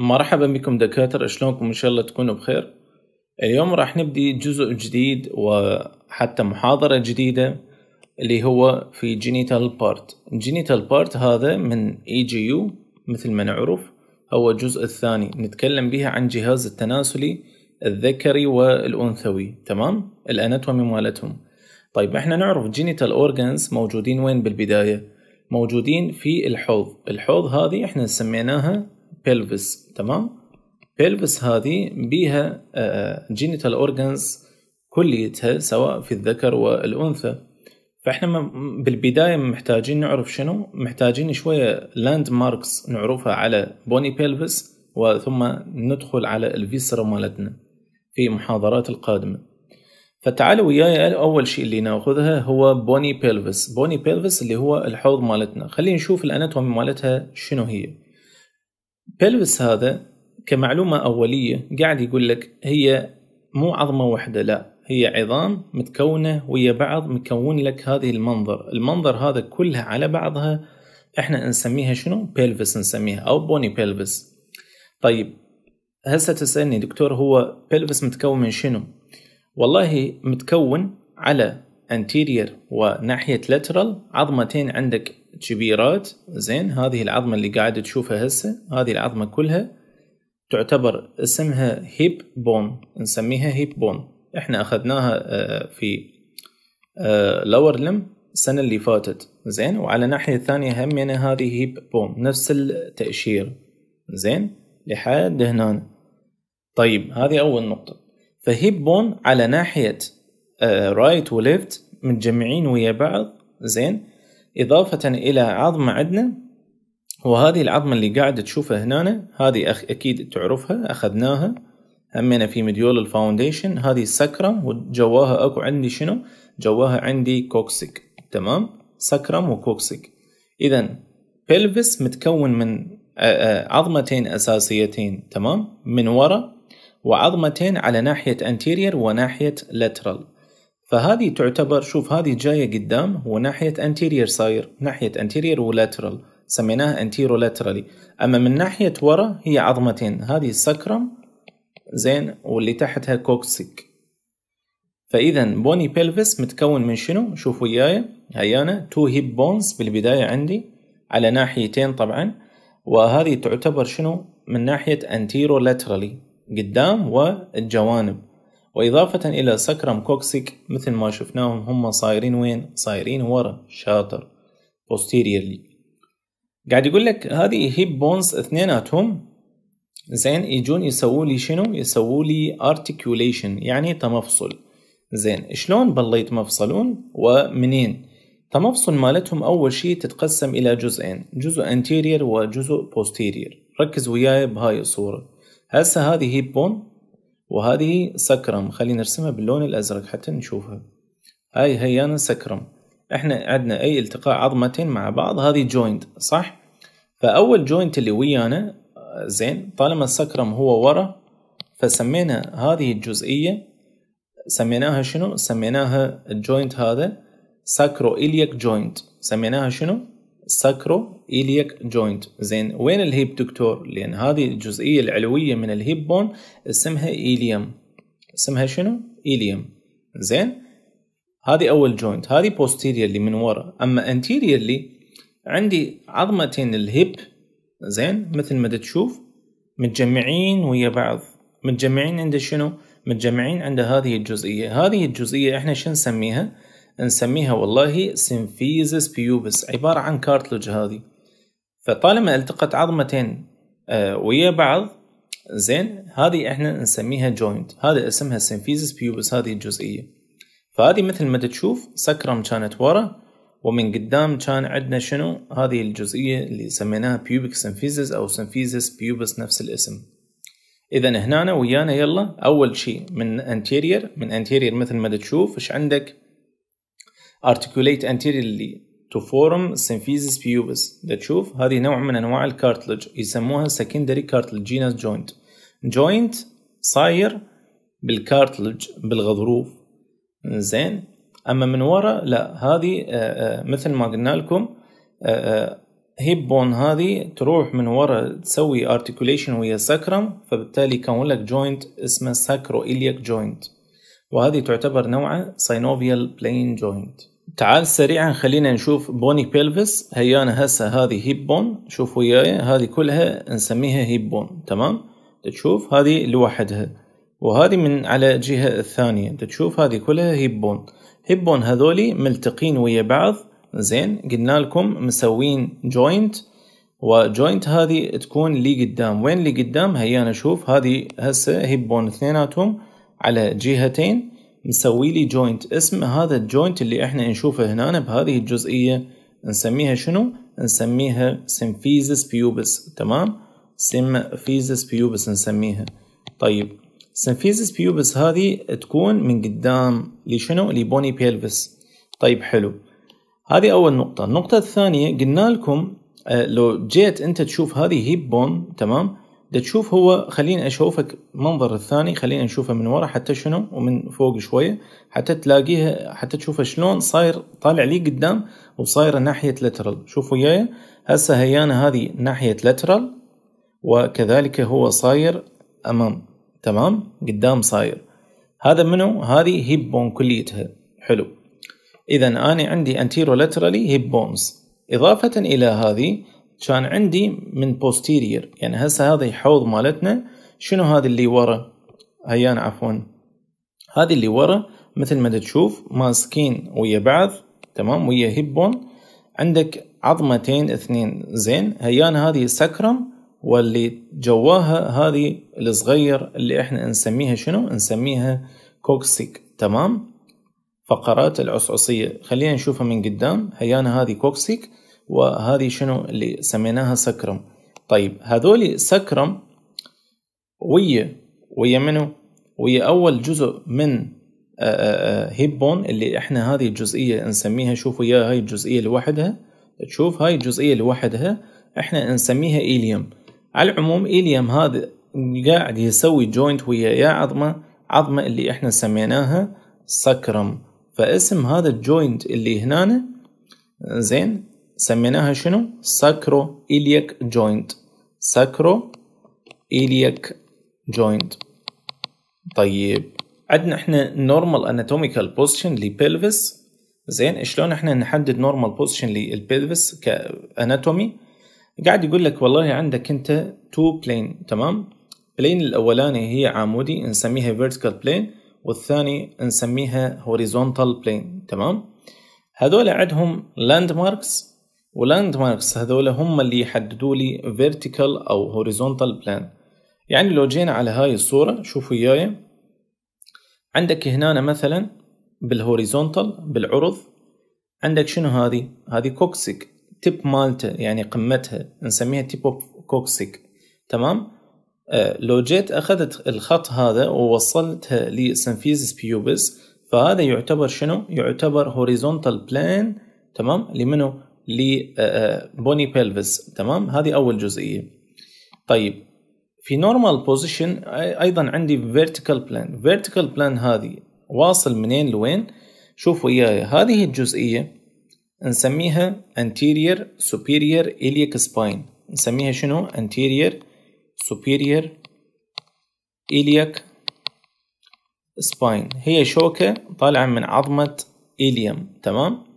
مرحبا بكم دكاترة شلونكم إن شاء الله تكونوا بخير اليوم راح نبدي جزء جديد وحتى محاضرة جديدة اللي هو في جينيتال بارت جينيتال بارت هذا من اي جي يو مثل ما نعرف هو الجزء الثاني نتكلم بها عن جهاز التناسلي الذكري والأنثوي تمام الأناتومي مالتهم طيب احنا نعرف جينيتال اورجنز موجودين وين بالبداية موجودين في الحوض الحوض هذه احنا سميناها بيلفس تمام بيلفس هذه بيها جينيتال آه، اورجانز آه، كليتها سواء في الذكر والانثى فاحنا بالبدايه محتاجين نعرف شنو محتاجين شويه لاند ماركس نعرفها على بوني بيلفس وثم ندخل على الفيسرا مالتنا في محاضرات القادمه فتعالوا وياي اول شيء اللي ناخذها هو بوني بيلفس بوني بيلفس اللي هو الحوض مالتنا خلينا نشوف الاناتومي مالتها شنو هي بلفس هذا كمعلومة أولية قاعد يقول لك هي مو عظمة واحدة لا هي عظام متكونة ويا بعض مكون لك هذه المنظر المنظر هذا كلها على بعضها احنا نسميها شنو بيلفس نسميها أو بوني بيلفس طيب هسه تسألني دكتور هو بيلفس متكون من شنو والله متكون على انتيرير وناحية لترال عظمتين عندك كبيرات زين هذه العظمه اللي قاعد تشوفها هسه هذه العظمه كلها تعتبر اسمها هيب بون نسميها هيب بون احنا اخذناها آه، في آه، لور لم السنه اللي فاتت زين وعلى الناحيه الثانيه يعني هذه هيب بون نفس التاشير زين لحد هنا طيب هذه اول نقطه فهيب بون على ناحيه رايت آه، وليفت متجمعين ويا بعض زين إضافة إلى عظمة عندنا وهذه العظمة اللي قاعد تشوفها هنا هذه أخ أكيد تعرفها أخذناها همينا في مديول الفاونديشن هذه سكرم وجواها أكو عندي شنو جواها عندي كوكسيك تمام سكرم وكوكسيك إذا بيلفس متكون من عظمتين أساسيتين تمام من وراء وعظمتين على ناحية anterior وناحية lateral فهذه تعتبر شوف هذه جايه قدام هو ناحيه انتيرير صاير ناحيه انتيرير ولاترال سميناها انتيرو لاترالي اما من ناحيه ورا هي عظمتين هذه السكرم زين واللي تحتها كوكسيك فاذا بوني بيلفس متكون من شنو شوف وياي هيانا تو هيب بونز بالبدايه عندي على ناحيتين طبعا وهذه تعتبر شنو من ناحيه انتيرو لاترالي قدام والجوانب وإضافة إلى سكرم كوكسيك مثل ما شفناهم هم صايرين وين؟ صايرين ورا شاطر posteriorly قاعد يقول لك هذه هيب بونز اثنيناتهم زين يجون يسووا لي شنو؟ يسووا لي articulation يعني تمفصل زين شلون بالله يتمفصلون ومنين؟ تمفصل مالتهم أول شيء تتقسم إلى جزئين جزء anterior وجزء posterior ركز وياي بهاي الصورة هسه هذه هيب بون وهذه سكرم خلينا نرسمها باللون الأزرق حتى نشوفها هاي هيانا سكرم احنا عندنا أي التقاء عظمتين مع بعض هذه جوينت صح فأول جوينت اللي ويانا آه، زين طالما السكرم هو ورا فسمينا هذه الجزئية سميناها شنو؟ سميناها الجوينت هذا ساكرو إليك جوينت سميناها شنو؟ ساكرو إليك جوينت زين وين الهيب دكتور لأن هذه الجزئية العلوية من الهيب بون اسمها إيليوم اسمها شنو إيليوم زين هذه أول جوينت هذه بوستيريرلي من ورا أما انتيريرلي عندي عظمتين الهيب زين مثل ما تشوف متجمعين ويا بعض متجمعين عند شنو متجمعين عند هذه الجزئية هذه الجزئية احنا شنو نسميها نسميها والله سيمفيزس بيوبس عبارة عن كارتلج هذه فطالما التقت عظمتين آه، ويا بعض زين هذه احنا نسميها جوينت هذا اسمها سيمفيزس بيوبس هذه الجزئية فهذه مثل ما تشوف سكرم كانت ورا ومن قدام كان عندنا شنو هذه الجزئية اللي سميناها بيوبك سيمفيزس او سيمفيزس بيوبس نفس الاسم اذا هنا ويانا يلا اول شيء من انتيرير من انتيرير مثل ما تشوف ايش عندك articulate anteriorly to form symphysis pubis ده تشوف هذه نوع من انواع الكارتلج يسموها secondary cartilaginous joint joint صاير بالكارتلج بالغضروف زين اما من ورا لا هذه آه، آه، مثل ما قلنا لكم هيب آه، بون هذه تروح من ورا تسوي ارتكوليشن ويا سكرم فبالتالي يكون لك جوينت اسمه ساكرو اليك جوينت وهذه تعتبر نوعا سينوفيال بلين جوينت تعال سريعا خلينا نشوف بوني بيلفس هيا انا هسه هذه هيب بون شوف وياي هذه كلها نسميها هيب بون تمام تشوف هذه لوحدها وهذه من على جهة الثانية تشوف هذه كلها هيب بون هيب بون هذولي ملتقين ويا بعض زين قلنا لكم مسوين جوينت وجوينت هذه تكون لي قدام وين لي قدام هيا انا اشوف هذه هسه هيب بون اثنيناتهم على جهتين نسوي لي جوينت اسم هذا الجوينت اللي احنا نشوفه هنا بهذه الجزئية نسميها شنو؟ نسميها سيمفيزس بيوبس تمام؟ سيمفيزس بيوبس نسميها طيب سيمفيزس بيوبس هذه تكون من قدام لشنو؟ لبوني بيلفس طيب حلو هذه أول نقطة النقطة الثانية قلنا لكم آه، لو جيت أنت تشوف هذه هيب بون تمام؟ دا تشوف هو خليني اشوفك منظر الثاني خلينا نشوفه من ورا حتى شنو ومن فوق شويه حتى تلاقيها حتى تشوفه شلون صاير طالع لي قدام وصاير ناحيه لترال شوف وياي هسه هيانا هذه ناحيه لترال وكذلك هو صاير امام تمام قدام صاير هذا منو هذه هيب بون كليتها حلو اذا انا عندي انتيرو لترالي هيب بونز اضافه الى هذه كان عندي من بوستيرير يعني هسه هذه الحوض مالتنا شنو هذا اللي ورا هيان عفوا هذه اللي ورا مثل ما تشوف ماسكين ويا بعض تمام ويا هيبون عندك عظمتين اثنين زين هيان هذه سكرم واللي جواها هذه الصغير اللي احنا نسميها شنو نسميها كوكسيك تمام فقرات العصعصية خلينا نشوفها من قدام هيان هذه كوكسيك وهذه شنو اللي سميناها سكرم طيب هذول سكرم ويا ويا منو ويا اول جزء من آه، آه، آه، هيبون اللي احنا هذه الجزئيه نسميها شوفوا يا هاي الجزئيه لوحدها تشوف هاي الجزئيه لوحدها احنا نسميها ايليوم على العموم ايليوم هذا قاعد يسوي جوينت ويا يا عظمه عظمه اللي احنا سميناها سكرم فاسم هذا الجوينت اللي هنا زين سميناها شنو ساكرو إليك جوينت ساكرو إليك جوينت طيب عندنا احنا نورمال اناتوميكال بوزيشن للبلفس زين شلون احنا نحدد نورمال بوزيشن للبلفس كاناتومي قاعد يقول لك والله عندك انت تو بلين تمام بلين الاولاني هي عمودي نسميها فيرتيكال بلين والثاني نسميها هوريزونتال بلين تمام هذول عندهم لاند ماركس واللاند ماركس هذول هم اللي يحددوا لي فيرتيكال او هوريزونتال بلان يعني لو جينا على هاي الصورة شوفوا وياي عندك هنا مثلا بالهوريزونتال بالعرض عندك شنو هذه هذه كوكسيك تب مالته يعني قمتها نسميها تيب كوكسيك تمام آه لو جيت اخذت الخط هذا ووصلتها لسنفيزس بيوبس فهذا يعتبر شنو يعتبر هوريزونتال بلان تمام لمنو لبوني بيلفز آه، آه، تمام هذه اول جزئيه طيب في نورمال بوزيشن ايضا عندي فيرتيكال بلان فيرتيكال بلان هذه واصل منين لوين شوف وياي هذه الجزئيه نسميها anterior superior iliac spine نسميها شنو anterior superior iliac spine هي شوكه طالعه من عظمه إليم تمام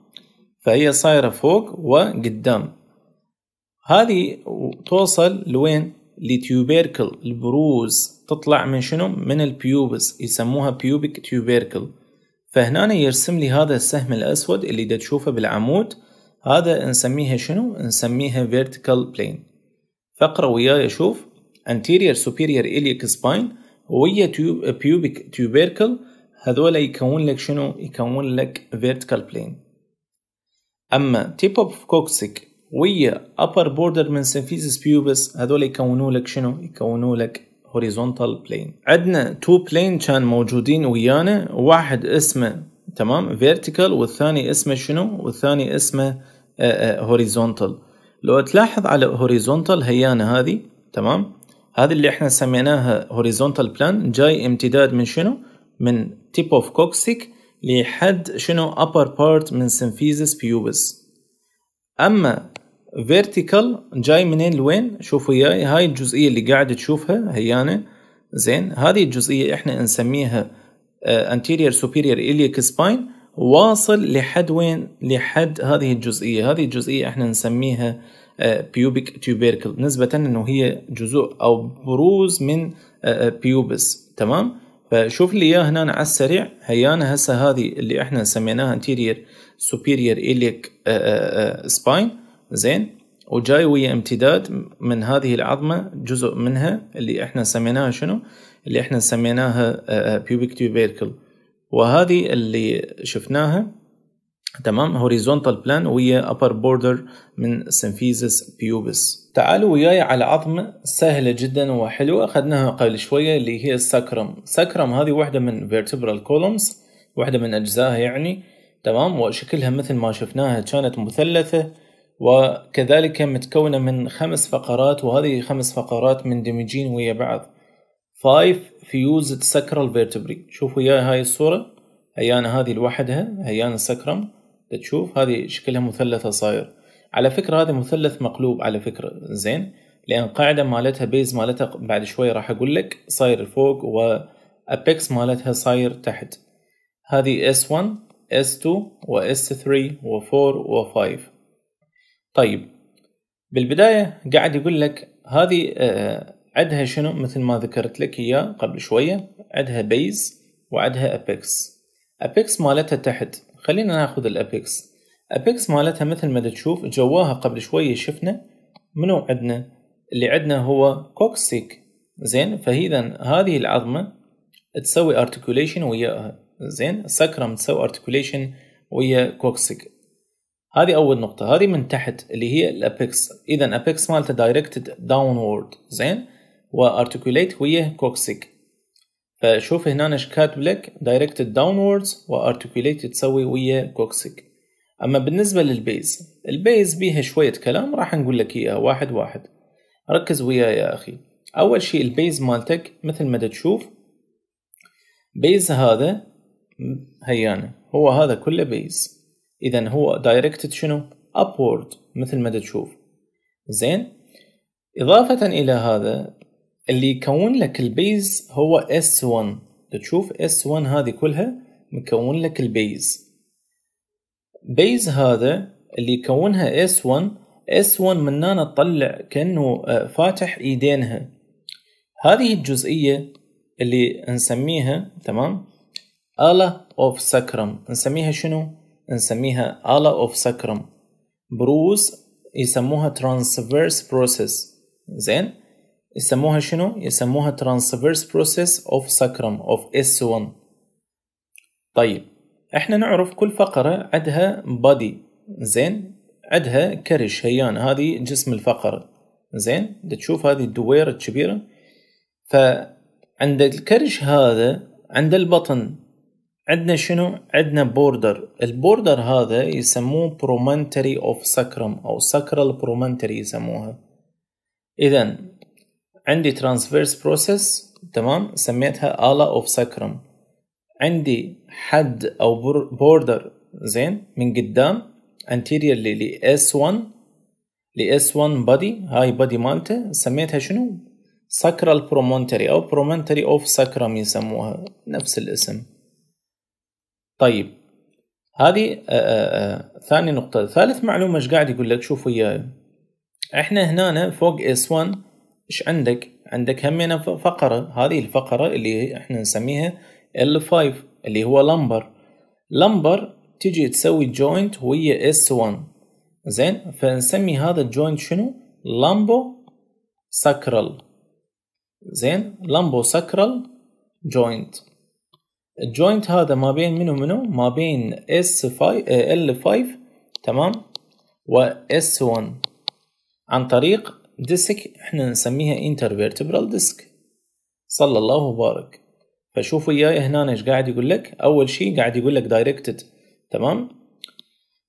فهي صايرة فوق وقدام هذه توصل لوين لتيوبيركل البروز تطلع من شنو من البيوبس يسموها بيوبيك تيوبيركل فهنا يرسم لي هذا السهم الأسود اللي دا تشوفه بالعمود هذا نسميها شنو نسميها vertical plane فقرة وياي أشوف anterior superior iliac spine ويا pubic tubercle هذول يكون لك شنو يكون لك vertical plane اما تيب اوف كوكسيك ويا upper border من سنفيزس بيوبس هذول يكونوا لك شنو؟ يكونوا لك هوريزونتال بلين عندنا تو بلين كان موجودين ويانا واحد اسمه تمام فيرتيكال والثاني اسمه شنو؟ والثاني اسمه هوريزونتال آه، آه، لو تلاحظ على هوريزونتال هيانا هذه تمام هذه اللي احنا سميناها هوريزونتال بلان جاي امتداد من شنو؟ من تيب اوف كوكسيك لحد شنو upper part من symphysis pubis اما vertical جاي منين لوين شوفوا ياي هاي الجزئيه اللي قاعد تشوفها هيانه يعني زين هذه الجزئيه احنا نسميها آه، anterior superior iliac spine واصل لحد وين لحد هذه الجزئيه هذه الجزئيه احنا نسميها آه، pubic tubercle نسبة انه هي جزء او بروز من بيوبس آه، تمام فشوف لي اياه هنا على السريع هيانا هسه هذه اللي احنا سميناها انتيرير سوبيريور اليك سباين زين وجاي ويا امتداد من هذه العظمه جزء منها اللي احنا سميناها شنو؟ اللي احنا سميناها بيوبيك آه، تيوبيركل آه، وهذه اللي شفناها تمام هوريزونتال بلان وهي upper border من symphysis بيوبس تعالوا وياي على عظمة سهلة جدا وحلوة أخذناها قبل شوية اللي هي السكرم ساكرم هذه واحدة من vertebral columns واحدة من أجزائها يعني تمام وشكلها مثل ما شفناها كانت مثلثة وكذلك متكونة من خمس فقرات وهذه خمس فقرات مندمجين ويا بعض 5 fused sacral vertebrae شوفوا وياي هاي الصورة هيانا هذه لوحدها هيانا السكرم تشوف هذه شكلها مثلثة صاير على فكرة هذا مثلث مقلوب على فكرة زين لأن قاعدة مالتها بيز مالتها بعد شوي راح أقول لك صاير فوق وأبيكس مالتها صاير تحت هذه S1 S2 و S3 و4 و5 طيب بالبداية قاعد يقول لك هذه آه، آه، عدها شنو مثل ما ذكرت لك إياه قبل شوية عدها بيز وعدها أبيكس أبيكس مالتها تحت خلينا ناخذ الابيكس ابيكس مالتها مثل ما تشوف جواها قبل شوية شفنا منو عندنا اللي عندنا هو كوكسيك زين فإذا هذه العظمة تسوي ارتكوليشن وياها زين سكرم تسوي ارتكوليشن ويا كوكسيك هذه اول نقطة هذه من تحت اللي هي الابيكس اذا ابيكس مالته دايركتد داونورد زين وارتكوليت ويا كوكسيك فشوف هنا ايش كاتب لك دايركتد داونوردز وarticulated تسوي ويا كوكسيك اما بالنسبه للبيز البيز بيها شويه كلام راح نقول لك اياها واحد واحد ركز وياي يا اخي اول شيء البيز مالتك مثل ما تشوف بيز هذا هيانه هو هذا كله بيز اذا هو دايركتد شنو ابورد مثل ما تشوف زين اضافه الى هذا اللي يكون لك البيز هو S1 تشوف S1 هذه كلها مكون لك البيز بيز هذا اللي يكونها S1 S1 من هنا تطلع كأنه آه، فاتح إيدينها هذه الجزئية اللي نسميها تمام ألا أوف سكرم نسميها شنو؟ نسميها ألا أوف سكرم بروز يسموها ترانسفيرس بروسيس زين يسموها شنو؟ يسموها transverse process of sacrum of S1 طيب احنا نعرف كل فقرة عندها body زين عندها كرش هيان هذه جسم الفقرة زين تشوف هذه الدويرة الكبيرة فعند الكرش هذا عند البطن عندنا شنو؟ عندنا بوردر البوردر هذا يسموه برومنتري اوف sacrum او sacral برومنتري يسموها اذا عندي ترانسفيرس بروسيس تمام سميتها آلة اوف ساكرم عندي حد او بوردر زين من قدام انتيريرلي ل S1 ل S1 بادي هاي بادي مالته سميتها شنو؟ ساكرال برومونتري او برومونتري اوف ساكرم يسموها نفس الاسم طيب هذه آآ آه، آآ آه، آه، ثاني نقطة ثالث معلومة ايش قاعد يقول لك شوف وياي احنا هنا فوق S1 ايش عندك؟ عندك همينه فقرة هذه الفقرة اللي احنا نسميها L5 اللي هو لمبر لمبر تجي تسوي جوينت ويا S1 زين فنسمي هذا الجوينت شنو؟ لامبو ساكرال زين لامبو ساكرال جوينت الجوينت هذا ما بين منو منو؟ ما بين S5 L5 تمام؟ و S1 عن طريق ديسك احنا نسميها انترفيرتبرال ديسك صلى الله وبارك فشوف وياي هنا ايش قاعد يقول لك اول شيء قاعد يقول لك دايركتد تمام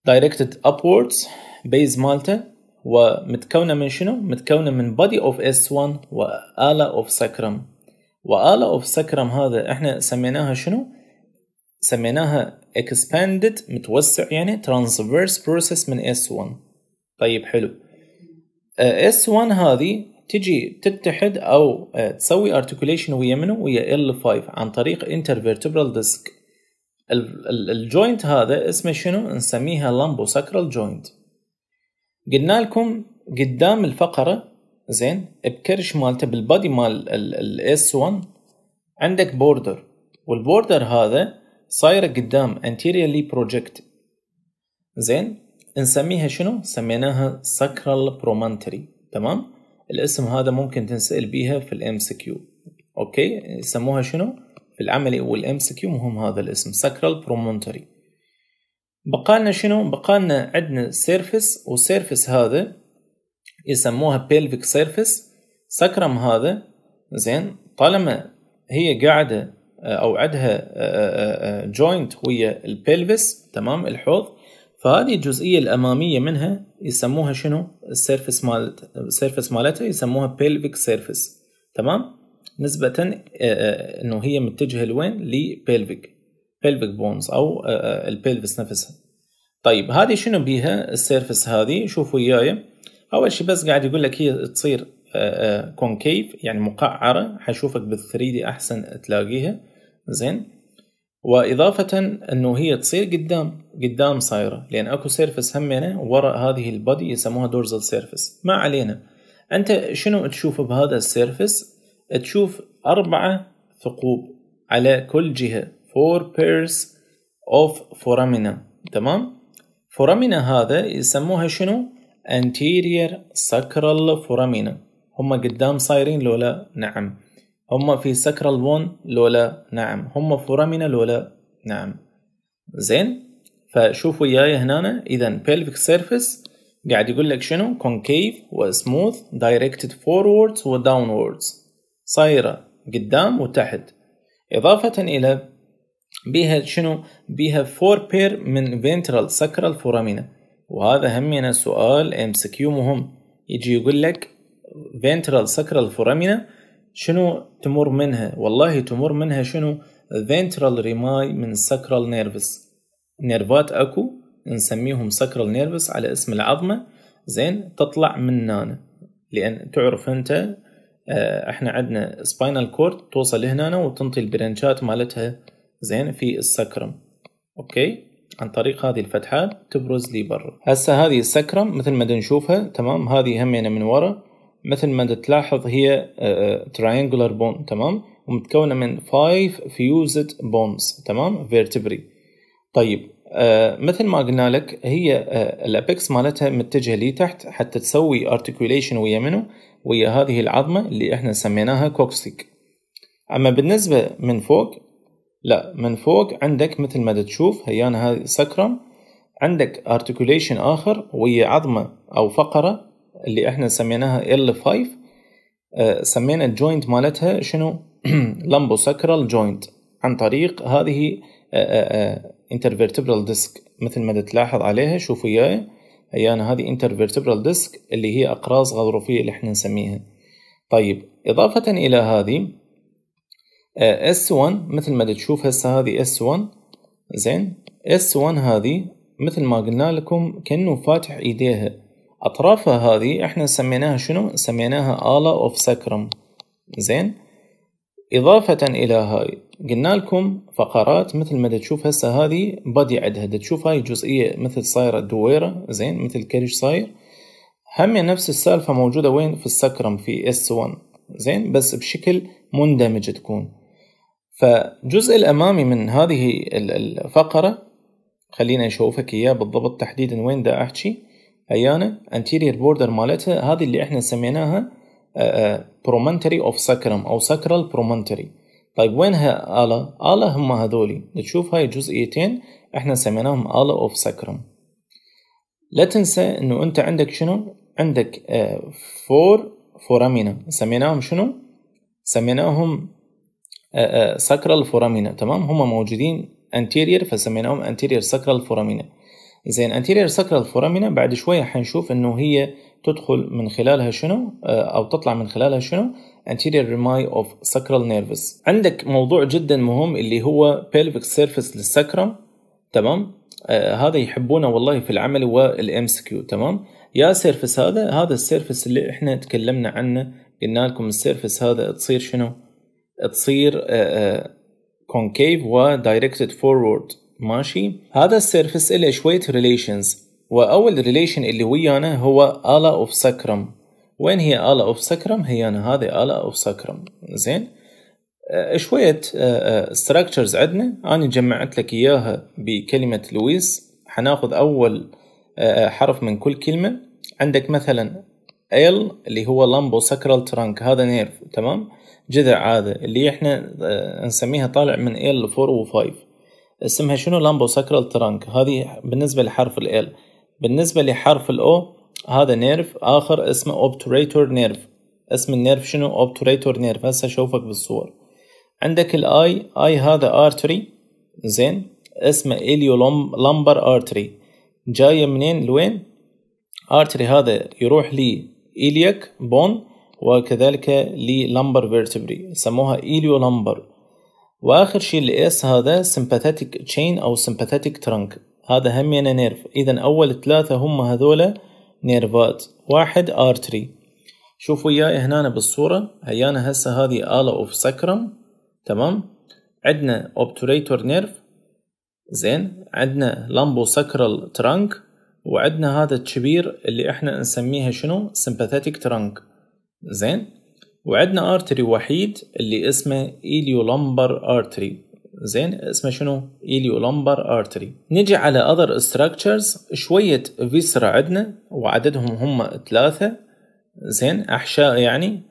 دايركتد ابوردز بيز مالته ومتكونه من شنو متكونه من بادي اوف اس 1 واله اوف سكرم واله اوف سكرم هذا احنا سميناها شنو سميناها expanded متوسع يعني transverse process من S1 طيب حلو اس آه، 1 هذه تجي تتحد او آه، تسوي ارتكوليشن ويا منو ويا ال 5 عن طريق intervertebral ديسك الجوينت هذا اسمه شنو نسميها لامبو ساكرال جوينت قلنا لكم قدام الفقره زين بكرش مالته بالبادي مال الاس 1 عندك بوردر والبوردر هذا صايره قدام anteriorly project زين نسميها شنو؟ سميناها سكرال برومانتري تمام؟ الاسم هذا ممكن تنسأل بيها في الام سي كيو اوكي يسموها شنو؟ في العملي والام سي كيو مهم هذا الاسم سكرال برومونتري بقالنا شنو؟ بقالنا عندنا سيرفس وسيرفس هذا يسموها بيلفيك سيرفس سكرم هذا زين طالما هي قاعده او عندها جوينت ويا البلفس تمام الحوض فهذه الجزئيه الاماميه منها يسموها شنو السيرفس مالت السيرفس مالتها يسموها بيلفيك سيرفس تمام نسبه آه، آه، انه هي متجهه لوين لبيلفيك بيلفيك بونز او آه، البيلفس نفسها طيب هذه شنو بيها السيرفس هذه شوفوا وياي اول شيء بس قاعد يقول لك هي تصير كونكيف يعني مقعره حشوفك بال3 دي احسن تلاقيها زين واضافه انه هي تصير قدام قدام صايره لان اكو سيرفس همينه وراء هذه البادي يسموها دورزل سيرفس ما علينا انت شنو تشوف بهذا السيرفس تشوف اربعه ثقوب على كل جهه فور بيرس اوف فورامينا تمام فورامينا هذا يسموها شنو anterior sacral foramina هم قدام صايرين لولا نعم هم في سكرال بون لولا نعم هم فورامينا لولا نعم زين فشوف وياي هنا اذا pelvic surface قاعد يقول لك شنو concave وسموث directed forwards وداونوردز صايره قدام وتحت اضافه الى بها شنو بها فور بير من ventral sacral foramina وهذا همنا سؤال ام سكيو مهم يجي يقول لك ventral sacral foramina شنو تمر منها والله تمر منها شنو ventral ريماي من sacral nervous نيرفات اكو نسميهم sacral nervous على اسم العظمه زين تطلع من نانا لان تعرف انت آه، احنا عندنا spinal cord توصل هنا وتنطي البرنشات مالتها زين في السكرم اوكي عن طريق هذه الفتحات تبرز لي برا هسه هذه السكرم مثل ما نشوفها تمام هذه همينه من ورا مثل ما تلاحظ هي تراينجولار آه، آه، بون تمام ومتكونه من 5 فيوزد بونز تمام فيرتبري طيب آه، مثل ما قلنا لك هي الابكس مالتها متجهه لتحت حتى تسوي ارتكيوليشن ويا منه ويا هذه العظمه اللي احنا سميناها كوكسيك اما بالنسبه من فوق لا من فوق عندك مثل ما تشوف هيانا هذه سكرم عندك ارتكيوليشن اخر ويا عظمه او فقره اللي احنا سميناها L5 آه، سمينا الجوينت مالتها شنو لامبو ساكرال جوينت عن طريق هذه انترفيرتبرال آه، آه، ديسك مثل ما تلاحظ عليها شوف وياي هي انا هذه انترفيرتبرال ديسك اللي هي اقراص غضروفيه اللي احنا نسميها طيب اضافه الى هذه S1 مثل ما تشوف هسه هذه S1 زين S1 هذه مثل ما قلنا لكم كأنه فاتح ايديها أطرافها هذه إحنا سميناها شنو؟ سميناها آلة أوف سكرم زين؟ إضافة إلى هاي قلنا لكم فقرات مثل ما تشوف هسه هذه بادي عدها تشوف هاي الجزئية مثل صايرة دويرة زين مثل كرش صاير هم نفس السالفة موجودة وين في السكرم في اس 1 زين بس بشكل مندمج تكون فالجزء الأمامي من هذه الفقرة خلينا نشوفك إياه بالضبط تحديدا وين دا أحكي ايانا anterior border مالتها هذه اللي احنا سميناها برومنتري آه، اوف آه، sacrum او sacral برومنتري طيب وين ها الا آلة هم هذولي تشوف هاي الجزئيتين احنا سميناهم آلة اوف sacrum لا تنسى انه انت عندك شنو؟ عندك فور آه، فورامينا سميناهم شنو؟ سميناهم sacral فورامينا تمام هم موجودين anterior فسميناهم anterior sacral فورامينا زين anterior ساكرال فورامينا بعد شوية حنشوف إنه هي تدخل من خلالها شنو آه، أو تطلع من خلالها شنو anterior rami of sacral nervous عندك موضوع جدا مهم اللي هو pelvic surface للسكرم تمام آه هذا يحبونه والله في العمل والام كيو تمام يا سيرفس هذا هذا السيرفس اللي احنا تكلمنا عنه قلنا لكم السيرفس هذا تصير شنو تصير كونكيف ودايركتد فورورد ماشي هذا السيرفس له شوية ريليشنز وأول ريليشن اللي ويانا هو آلا أوف سكرم وين هي آلا أوف سكرم هي أنا هذه آلا أوف سكرم زين آه، شوية ستراكشرز آه، آه، عندنا أنا جمعت لك إياها بكلمة لويس حناخذ أول حرف من كل كلمة عندك مثلا ال اللي هو لامبو سكرال ترانك هذا نيرف تمام جذع هذا اللي احنا نسميها طالع من ال 4 و 5 اسمها شنو لامبو ساكرال ترانك هذه بالنسبة لحرف ال بالنسبة لحرف الاو هذا نيرف آخر اسمه اوبتوريتور نيرف اسم النيرف شنو اوبتوريتور نيرف هسه اشوفك بالصور عندك الاي اي هذا ارتري زين اسمه اليو لامبر ارتري جاية منين لوين ارتري هذا يروح لي إليك بون وكذلك لي لامبر فيرتبري سموها إليو لمبر واخر شيء الاس هذا sympathetic chain او sympathetic trunk هذا هم يعني نيرف اذا اول ثلاثه هم هذولا نيرفات واحد ارتري شوفوا وياي هنا بالصوره هيانا هسه هذه اله اوف سكرم تمام عندنا obturator نيرف زين عندنا لامبو سكرال ترانك وعندنا هذا الكبير اللي احنا نسميها شنو sympathetic trunk زين وعندنا ارتري وحيد اللي اسمه إليولمبر ارتري زين اسمه شنو إليولمبر ارتري نجي على اذر ستراكشرز شويه فيسرا عندنا وعددهم هم ثلاثه زين احشاء يعني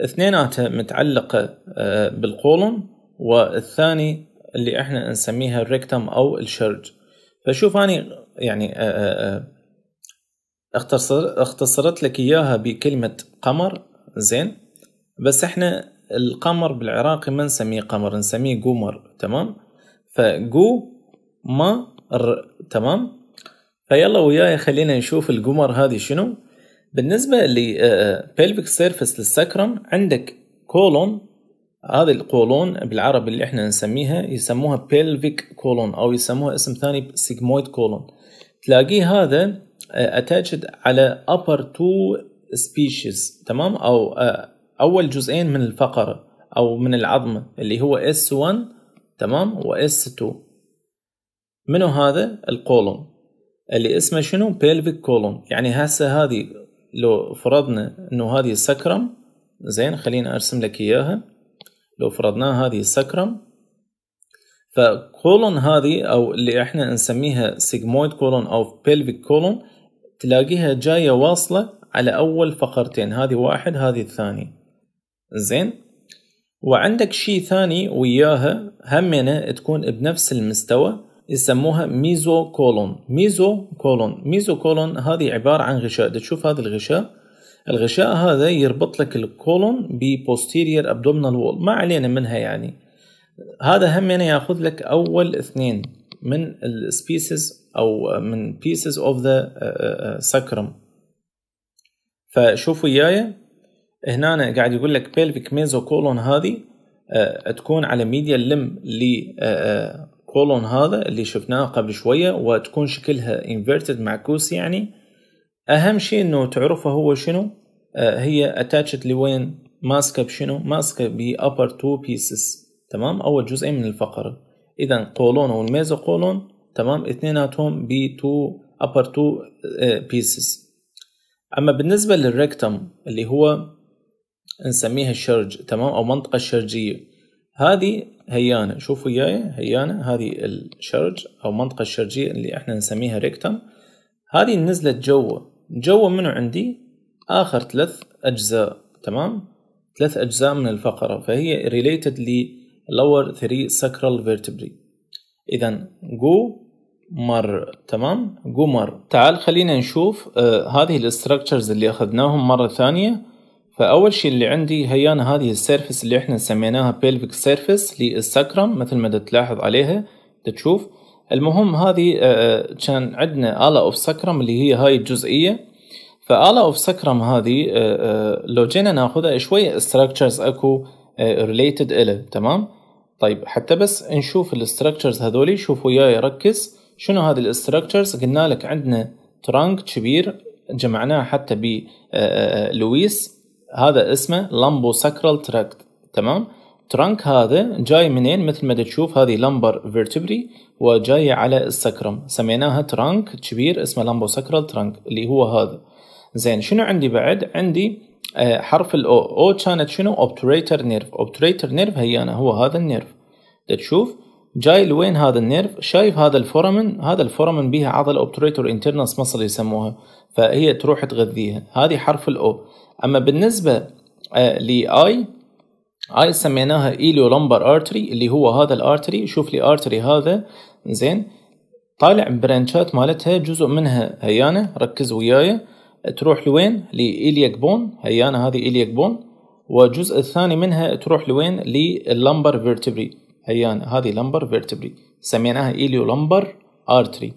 اثنيناتها متعلقه آه، بالقولون والثاني اللي احنا نسميها الريكتم او الشرج فشوف اني يعني آه، آه، اختصر اختصرت لك اياها بكلمه قمر زين بس احنا القمر بالعراقي ما نسميه قمر نسميه قمر تمام فقو ما ر تمام فيلا وياي خلينا نشوف القمر هذه شنو بالنسبة آه، آه، pelvic سيرفس للسكرم عندك كولون هذه القولون بالعربي اللي احنا نسميها يسموها بيلفيك كولون او يسموها اسم ثاني سيجمويد كولون تلاقيه هذا اتاتشد آه، على upper two species تمام او اول جزئين من الفقره او من العظمه اللي هو s 1 تمام و s 2 منو هذا القولون اللي اسمه شنو بيلفيك كولون يعني هسه هذه لو فرضنا انه هذه السكرم زين خليني ارسم لك اياها لو فرضناها هذه السكرم فكولون هذه او اللي احنا نسميها سيجمويد كولون او بيلفيك كولون تلاقيها جايه واصله على اول فقرتين هذه واحد هذه الثانية زين وعندك شيء ثاني وياها همنا يعني تكون بنفس المستوى يسموها ميزو كولون ميزو كولون ميزو كولون هذه عبارة عن غشاء تشوف هذا الغشاء الغشاء هذا يربط لك الكولون ببوستيرير ابدومينال وول ما علينا منها يعني هذا يعني ياخذ لك اول اثنين من السبيسز او من بيسز اوف ذا سكرم فشوفوا وياي هنا قاعد يقول لك بيلفيك ميزو كولون هذه آه، تكون على ميديا لم ل كولون آه، آه، هذا اللي شفناه قبل شويه وتكون شكلها انفيرتد معكوس يعني اهم شيء انه تعرفه هو شنو هي اتاتشت لوين ماسكه بشنو ماسكه upper two pieces تمام اول جزئين من الفقره اذا قولون والميزو قولون تمام اثنيناتهم ب two upper two pieces اما بالنسبه للريكتم اللي هو نسميها الشرج تمام او منطقه الشرجيه هذه هيانه شوفوا وياي هيانه هذه الشرج او منطقه الشرجيه اللي احنا نسميها ريكتم هذه نزلت جوا جوا منو عندي اخر ثلاث اجزاء تمام ثلاث اجزاء من الفقره فهي ريليتد lower three سكرال vertebrae اذا جو مر تمام جو مر تعال خلينا نشوف آه هذه الاستراكشرز اللي اخذناهم مره ثانيه فأول شيء اللي عندي انا هذه السيرفس اللي احنا سميناها بيلفيك سيرفس للسكرم مثل ما تلاحظ عليها تشوف المهم هذه آه، آه، كان عندنا الا اوف سكرم اللي هي هاي الجزئية فالا اوف سكرم هذه آه، لو جينا ناخذها شوية استراكشرز اكو ريليتد إلها تمام طيب حتى بس نشوف الاستراكشرز هذولي شوف وياي ركز شنو هذه الاستراكشرز قلنا لك عندنا ترانك كبير جمعناه حتى بلويس هذا اسمه لامبو ساكرال تراكت تمام ترانك هذا جاي منين مثل ما تشوف هذه لامبر فيرتبري وجاي على السكرم سميناها ترانك كبير اسمه لامبو ساكرال ترانك اللي هو هذا زين شنو عندي بعد عندي آه، حرف الاو او كانت شنو اوبتريتر نيرف اوبتريتر نيرف هي أنا هو هذا النيرف تشوف جاي لوين هذا النيرف شايف هذا الفورامن هذا الفورامن بيها عضل اوبتريتور انترنس مصر يسموها فهي تروح تغذيها هذه حرف الاو اما بالنسبه آه، لاي اي سميناها ايليو لومبر ارتري اللي هو هذا الارتري شوف لي ارتري هذا زين طالع برانشات مالتها جزء منها هيانه ركز وياي تروح لوين لإلياك بون هيانه هذه إلياك بون والجزء الثاني منها تروح لوين لللمبر فيرتبري هيانه هذه لمبر فيرتبري سميناها إليو لمبر ارتري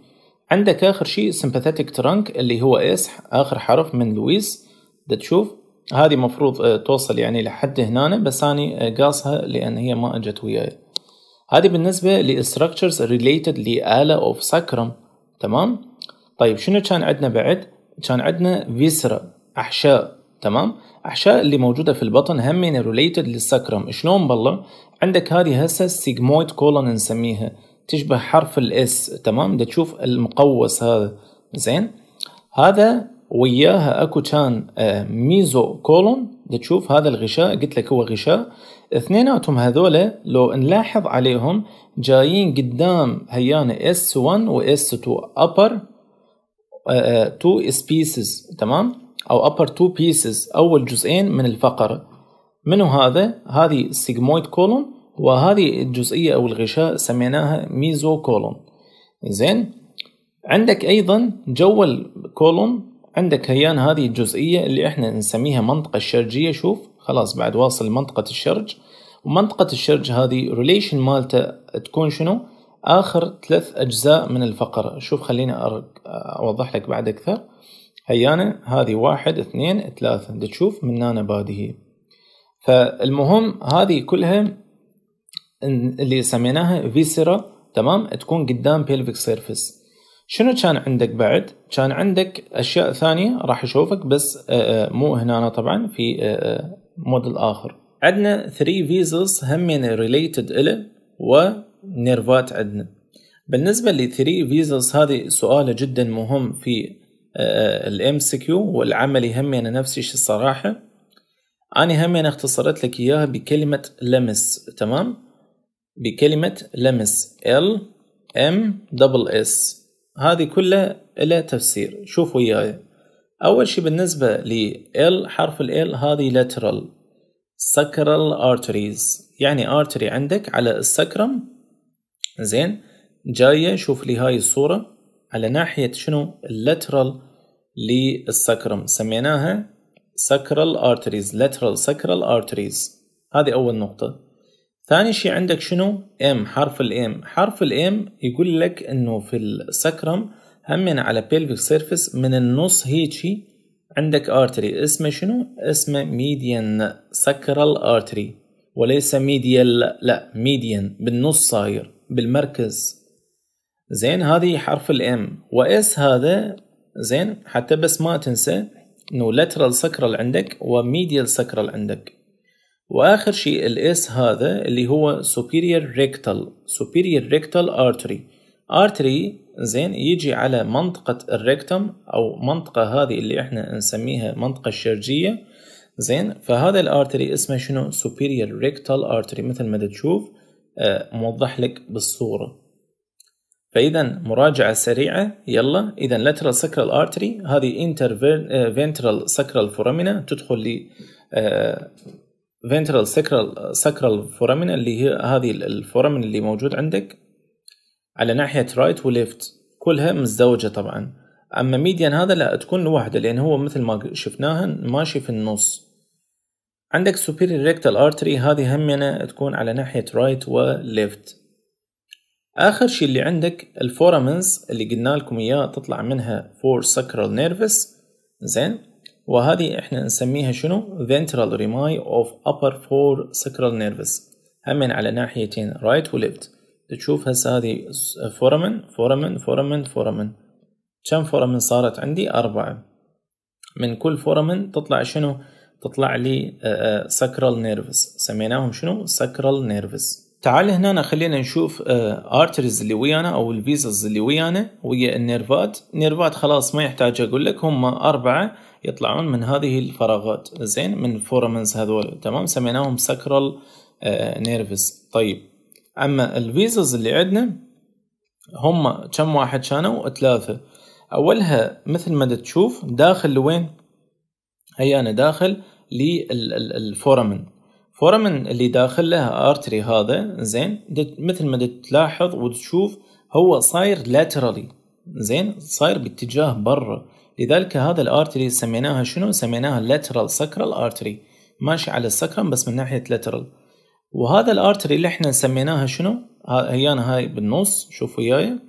عندك آخر شيء سمباثيتك ترانك اللي هو اس آخر حرف من لويس تشوف هذه مفروض آه، توصل يعني لحد هنا بس أنا آه، قاصها لأن هي ما أجت وياي هذه بالنسبة لستركتشرز ريليتد لآلة أوف sacrum تمام طيب شنو كان عندنا بعد كان عندنا فيسرا أحشاء تمام احشاء اللي موجوده في البطن همين ريليتد للسكرم شلون بالله عندك هذه هسه السيجمويد كولون نسميها تشبه حرف الاس تمام دا تشوف المقوس هذا زين هذا وياها اكو كان آه، ميزو كولون تشوف هذا الغشاء قلت لك هو غشاء اثنيناتهم هذولا لو نلاحظ عليهم جايين قدام هيانا s S1 و S2 upper آه، آه، two species تمام او upper two pieces اول جزئين من الفقرة منو هذا؟ هذه سيجمويد كولون وهذه الجزئية او الغشاء سميناها ميزو كولون زين عندك ايضا جوا الكولون عندك هيان هذه الجزئية اللي احنا نسميها منطقة الشرجية شوف خلاص بعد واصل منطقة الشرج ومنطقة الشرج هذه ريليشن مالته تكون شنو آخر ثلاث أجزاء من الفقرة شوف خليني أوضح لك بعد أكثر هيانة هذه واحد اثنين ثلاثة تشوف من هنا بادهي فالمهم هذه كلها اللي سميناها فيسرا تمام تكون قدام بيلفيك سيرفيس شنو كان عندك بعد؟ كان عندك اشياء ثانيه راح اشوفك بس آه، آه، مو هنا طبعا في موديل آه، اخر. عندنا 3 فيزلز هم ريليتد اله ونيرفات عندنا. بالنسبه ل 3 فيزلز هذه سؤال جدا مهم في الام سي كيو والعملي هم نفس الشيء الصراحه. انا هم اختصرت لك اياها بكلمه لمس تمام؟ بكلمه لمس ال ام دبل اس هذه كلها لها تفسير شوف وياي أول شيء بالنسبة ل L حرف ال L هذه lateral sacral arteries يعني artery عندك على السكرم زين جاية شوف لي هاي الصورة على ناحية شنو lateral للسكرم سميناها sacral arteries lateral sacral arteries هذه أول نقطة ثاني شيء عندك شنو ام حرف الام حرف الام يقول لك انه في السكرم همين على pelvic سيرفيس من النص هيجي عندك ارتري اسمه شنو اسمه ميديان سكرال ارتري وليس ميديال لا ميديان بالنص صاير بالمركز زين هذه حرف الام واس هذا زين حتى بس ما تنسى انه lateral sacral عندك وميديال sacral عندك واخر شيء الاس هذا اللي هو superior rectal superior rectal artery artery زين يجي على منطقة الريكتم او منطقة هذه اللي احنا نسميها منطقة الشرجية زين فهذا الارتري اسمه شنو superior rectal artery مثل ما تشوف آه، موضح لك بالصورة فإذا مراجعة سريعة يلا إذا lateral sacral artery هذه interventral آه، sacral foramina تدخل ل ventral سكرال سكرال فورامين اللي هي هذه الفورامين اللي موجود عندك على ناحيه رايت وليفت كلها مزدوجة طبعا اما ميديان هذا لا تكون لوحده لان هو مثل ما شفناها ماشي في النص عندك superior rectal artery هذه همنا تكون على ناحيه رايت left اخر شيء اللي عندك الفورامنز اللي قلنا لكم اياه تطلع منها فور سكرال نيرفس زين وهذه احنا نسميها شنو ventral rami of upper four sacral nervous همين على ناحيتين right و left تشوف هسه هذه فورمن فورمن فورمن فورمن كم فورمن صارت عندي أربعة من كل فورمن تطلع شنو تطلع لي آه، آه، sacral nerves سميناهم شنو sacral nerves تعال هنا خلينا نشوف ارتريز آه، اللي ويانا او الفيزز اللي ويانا ويا النيرفات نيرفات خلاص ما يحتاج اقول لك هم اربعه يطلعون من هذه الفراغات زين من فورمنز هذول تمام سميناهم سكرال آه، نيرفز طيب اما الفيزز اللي عندنا هم كم واحد كانوا ثلاثه اولها مثل ما تشوف داخل لوين هي انا داخل للفورمن فورمن اللي داخل له ارتري هذا زين مثل ما تلاحظ وتشوف هو صاير لاترالي زين صاير باتجاه برا لذلك هذا الارتري سميناها شنو سميناها lateral sacral artery ماشي على السكرم بس من ناحيه lateral وهذا الارتري اللي احنا سميناها شنو انا هاي بالنص شوف وياي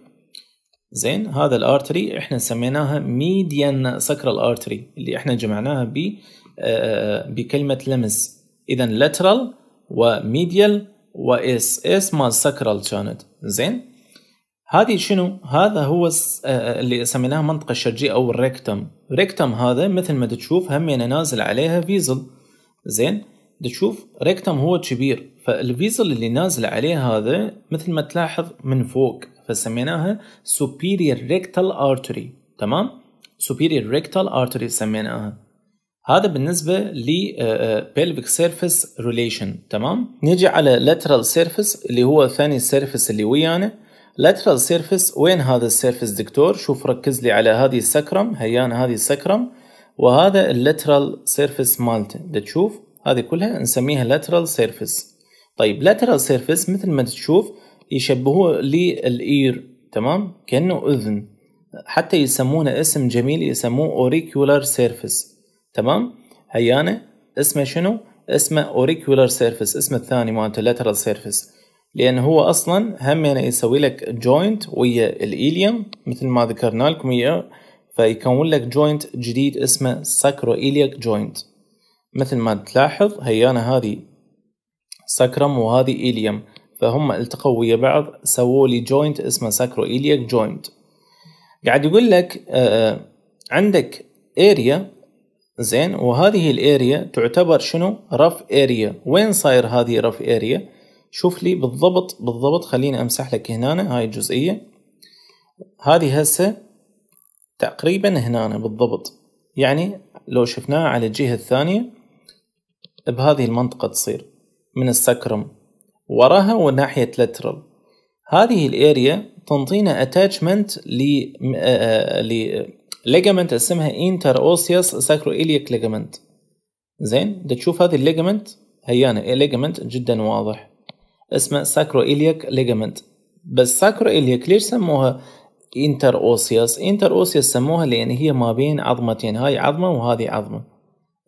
زين هذا الارتري احنا سميناها ميديان سكرال ارتري اللي احنا جمعناها ب آه، آه، آه، بكلمه لمس اذا lateral وميديال واس اس مال sacral كانت زين هذه شنو هذا هو آه، آه، اللي سميناه منطقه الشرجيه او الريكتم ريكتم هذا مثل ما تشوف همين يعني نازل عليها فيزل زين تشوف ريكتم هو كبير فالفيزل اللي نازل عليه هذا مثل ما تلاحظ من فوق فسميناها superior rectal artery تمام superior rectal artery سميناها هذا بالنسبة ل آه، آه، pelvic surface relation تمام نيجي على lateral surface اللي هو ثاني surface اللي ويانا lateral surface وين هذا السيرفس دكتور شوف ركز لي على هذه السكرم هيان هذه السكرم وهذا lateral surface مالته تشوف هذه كلها نسميها lateral surface طيب lateral surface مثل ما تشوف يشبهوه للاير تمام كانه اذن حتى يسمونه اسم جميل يسموه auricular surface تمام هيانا اسمه شنو اسمه اوريكولار سيرفيس اسمه الثاني مالته لاترال سيرفيس لان هو اصلا هم يعني يسوي لك جوينت ويا الاليوم مثل ما ذكرنا لكم اياه فيكون لك جوينت جديد اسمه ساكرو ايليك جوينت مثل ما تلاحظ هيانا هذه سكرم وهذه ايليوم فهم التقوا ويا بعض سووا لي جوينت اسمه ساكرو ايليك جوينت قاعد يقول لك آه، آه، عندك اريا زين وهذه الاريا تعتبر شنو رف اريا وين صاير هذه رف اريا شوف لي بالضبط بالضبط خليني امسح لك هنا هاي الجزئيه هذه هسه تقريبا هنا بالضبط يعني لو شفناها على الجهه الثانيه بهذه المنطقه تصير من السكرم وراها وناحيه لترال هذه الاريا تنطينا اتاتشمنت ل آه، آه، ليجامنت اسمها انتر اوسيوس ساكرو إليك ليجامنت زين ده تشوف هذه الليجامنت هيانا إيه ليجامنت جدا واضح اسمه ساكرو إليك ليجامنت بس ساكرو إليك ليش سموها انتر اوسيوس انتر اوسيوس سموها لان هي ما بين عظمتين هاي عظمه وهذه عظمه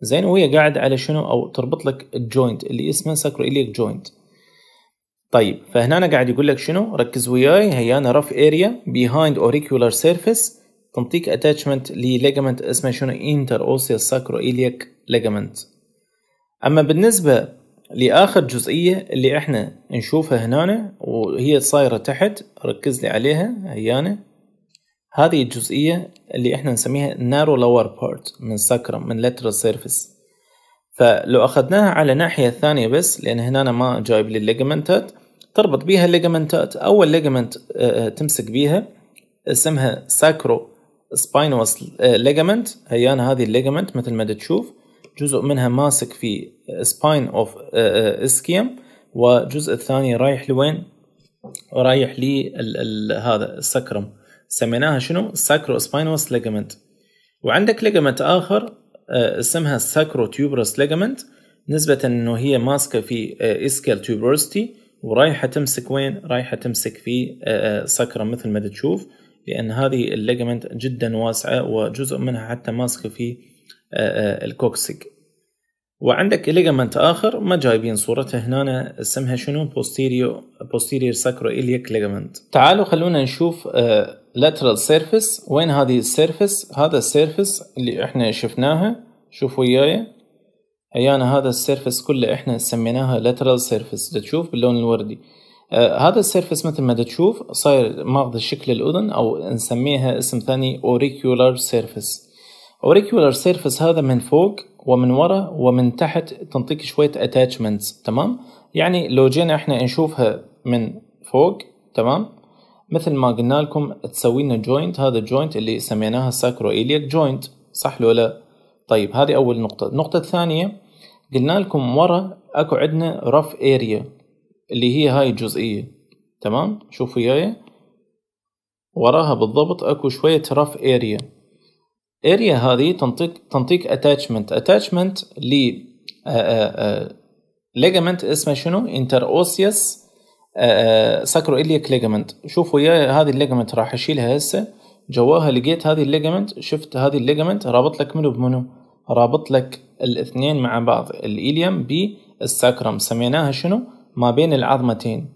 زين وهي قاعد على شنو او تربط لك الجوينت اللي اسمه ساكرو إليك جوينت طيب فهنا أنا قاعد يقول لك شنو ركز وياي هي انا رف اريا بيهايند اوريكولار سيرفيس تنطيك اتاتشمنت لليجمنت اسمه شنو انتر اوسيال ساكرو ايليك ليجمنت اما بالنسبه لاخر جزئيه اللي احنا نشوفها هنا وهي صايره تحت ركز لي عليها هيانا هذه الجزئيه اللي احنا نسميها نارو لور بارت من ساكرم من لاترال سيرفيس فلو اخذناها على ناحيه ثانيه بس لان هنا ما جايب لي الليجمنتات تربط بيها الليجمنتات اول ليجمنت آه، آه، تمسك بيها اسمها ساكرو سباينوس ليجامنت uh, هيان هذه الليجامنت مثل ما تشوف جزء منها ماسك في سباين اوف اسكيم وجزء الثاني رايح لوين؟ رايح لي ال ال هذا السكرم سميناها شنو؟ ساكرو سباينوس ليجامنت وعندك ليجامنت اخر uh, اسمها ساكرو تيوبرس ليجامنت نسبة انه هي ماسكة في اسكيل uh, تيوبروستي ورايحة تمسك وين؟ رايحة تمسك في سكرم مثل ما تشوف لأن هذه الليجمنت جدا واسعة وجزء منها حتى ماسكة في آه، آه، الكوكسيك وعندك ليجمنت آخر ما جايبين صورته هنا اسمها شنو بوستيريو بوستيريور ساكرو إليك ليجمنت تعالوا خلونا نشوف لاترال آه، سيرفيس وين هذه السيرفيس هذا السيرفيس اللي احنا شفناها شوف وياي ايانا هذا السيرفيس كله احنا سميناها لاترال سيرفيس تشوف باللون الوردي آه، هذا السيرفس مثل ما تشوف صاير ماخذ شكل الاذن او نسميها اسم ثاني اوريكولار سيرفس اوريكولار سيرفس هذا من فوق ومن ورا ومن تحت تنطيك شويه اتاتشمنتس تمام يعني لو جينا احنا نشوفها من فوق تمام مثل ما قلنا لكم تسوي لنا جوينت هذا الجوينت اللي سميناها ساكرو ايليك جوينت صح لو لا طيب هذه اول نقطه النقطه الثانيه قلنا لكم ورا اكو عندنا رف اريا اللي هي هاي الجزئية تمام شوف وياي وراها بالضبط اكو شوية رف اريا اريا هذه تنطيك تنطيك اتاتشمنت اتاتشمنت ل ليجمنت آه، آه، آه، اسمه شنو انتر اوسيوس ساكرو اليك ليجمنت شوف وياي هذه الليجمنت راح اشيلها هسه جواها لقيت هذه الليجمنت شفت هذه الليجمنت رابط لك منو بمنو رابط لك الاثنين مع بعض الاليوم بالساكرم سميناها شنو ما بين العظمتين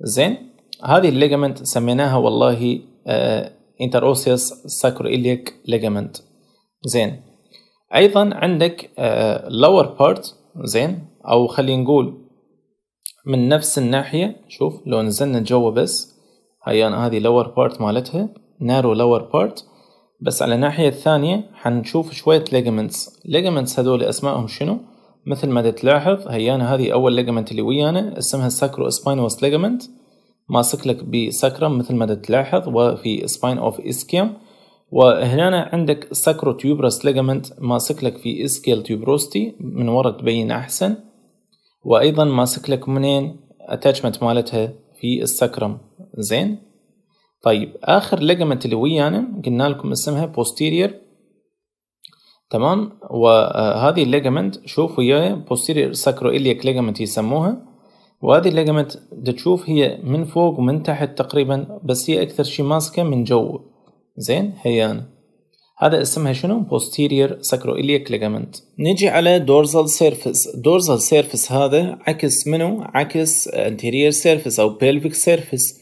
زين هذه الليجمنت سميناها والله انتر اوسيوس ساكرو إليك ليجمنت زين ايضا عندك لور آه، بارت زين او خلينا نقول من نفس الناحيه شوف لو نزلنا جوا بس هاي انا هذه لور بارت مالتها نارو لور بارت بس على الناحيه الثانيه حنشوف شويه ليجمنتس ليجمنتس هذول اسمائهم شنو مثل ما تلاحظ هيانا هذه أول ليجمنت اللي ويانا اسمها ساكرو سباينوس ليجمنت ماسك لك بساكرم مثل ما تلاحظ وفي سباين اوف اسكيم وهنا عندك ساكرو تيوبرس ليجمنت ماسك لك في اسكيل تيوبروستي من ورا تبين أحسن وأيضا ماسك لك منين اتاتشمنت مالتها في السكرم زين طيب آخر ليجمنت اللي ويانا قلنا لكم اسمها posterior تمام وهذه آه، الليجمنت شوف وياي ساكرو ساكرويليك ليجمنت يسموها وهذه الليجمنت تشوف هي من فوق ومن تحت تقريبا بس هي اكثر شي ماسكه من جو زين انا هذا اسمها شنو posterior sacroiliac ligament نجي على دورزال سيرفس دورزال سيرفس هذا عكس منو عكس anterior surface او pelvic surface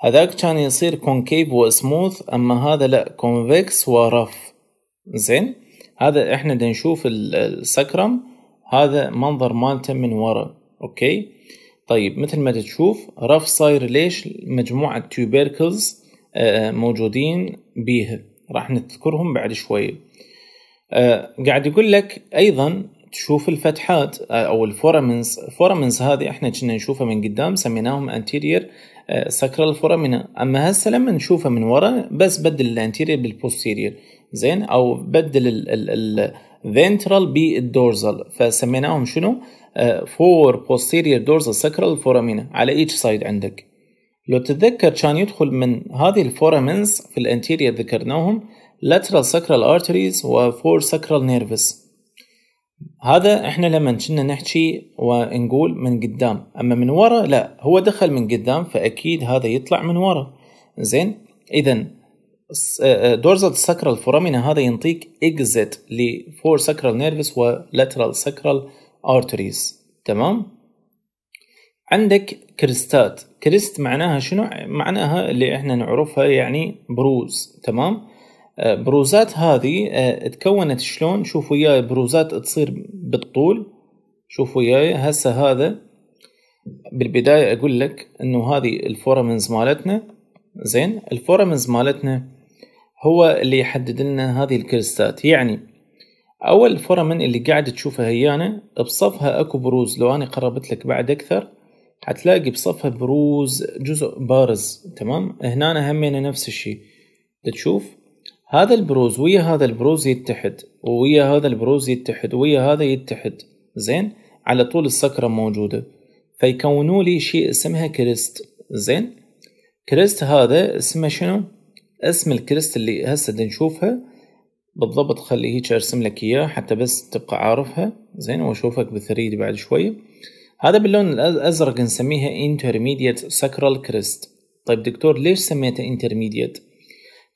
هذاك كان يصير concave وسموث اما هذا لا convex ورف زين هذا احنا دا نشوف السكرم هذا منظر مالته من ورا اوكي طيب مثل ما تشوف رف صاير ليش مجموعة تيوبيركلز آه، آه، موجودين بيها راح نذكرهم بعد شوية آه، قاعد يقول لك ايضا تشوف الفتحات او الفورامنز فورامنز هذه احنا كنا نشوفها من قدام سميناهم انتيرير سكرال فورامينا اما هسه لما نشوفها من ورا بس بدل الانتيرير بالبوستيرير زين او بدل الفنترال بالدورزال فسميناهم شنو؟ فور بوستيريور دورزال سكرال فورامينا على ايتش سايد عندك لو تتذكر كان يدخل من هذه الفورامينز في الانتيريور ذكرناهم lateral sacral arteries وفور sacral nervous هذا احنا لما كنا نحكي ونقول من قدام اما من ورا لا هو دخل من قدام فاكيد هذا يطلع من ورا زين اذا دورزال ساكرال فورامينا هذا ينطيك اكزيت لفور ساكرال نيرفس ولاترال ساكرال ارتريز تمام عندك كريستات كريست معناها شنو معناها اللي احنا نعرفها يعني بروز تمام بروزات آه، هذه آه، تكونت شلون شوف وياي بروزات تصير بالطول شوف وياي هسه هذا بالبداية أقول لك إنه هذه الفورامينز مالتنا زين الفورامينز مالتنا هو اللي يحدد لنا هذه الكريستات يعني اول فورمن اللي قاعد تشوفها هيانا بصفها اكو بروز لو انا قربت لك بعد اكثر حتلاقي بصفها بروز جزء بارز تمام هنا همينه نفس الشيء تشوف هذا البروز ويا هذا البروز يتحد ويا هذا البروز يتحد ويا هذا يتحد زين على طول السكرة موجودة فيكونوا لي شيء اسمها كريست زين كريست هذا اسمه شنو اسم الكريست اللي هسه بدنا نشوفها بالضبط خلي هيك ارسم لك اياه حتى بس تبقى عارفها زين واشوفك بالثريد بعد شوي هذا باللون الازرق نسميها intermediate sacral كريست طيب دكتور ليش سميته intermediate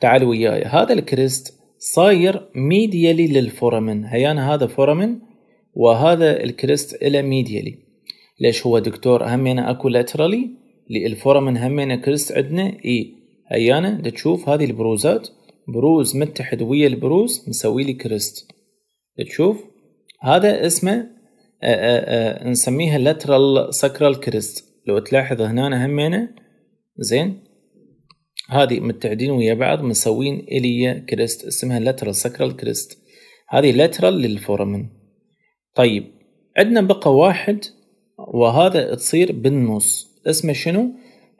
تعال وياي هذا الكريست صاير ميديالي للفورمن هيان هذا فورمن وهذا الكريست إلى ميديالي ليش هو دكتور همينا اكو لاترالي للفورمن همينا كريست عندنا اي ايانا تشوف هذه البروزات بروز متحد ويا البروز مسوي لي كريست تشوف هذا اسمه آآ آه، آآ آه، آه، نسميها لاترال سكرال كريست لو تلاحظ هنا همينه زين هذه متحدين ويا بعض مسوين إليا كريست اسمها لاترال سكرال كريست هذه لاترال للفورمن طيب عندنا بقى واحد وهذا تصير بالنص اسمه شنو؟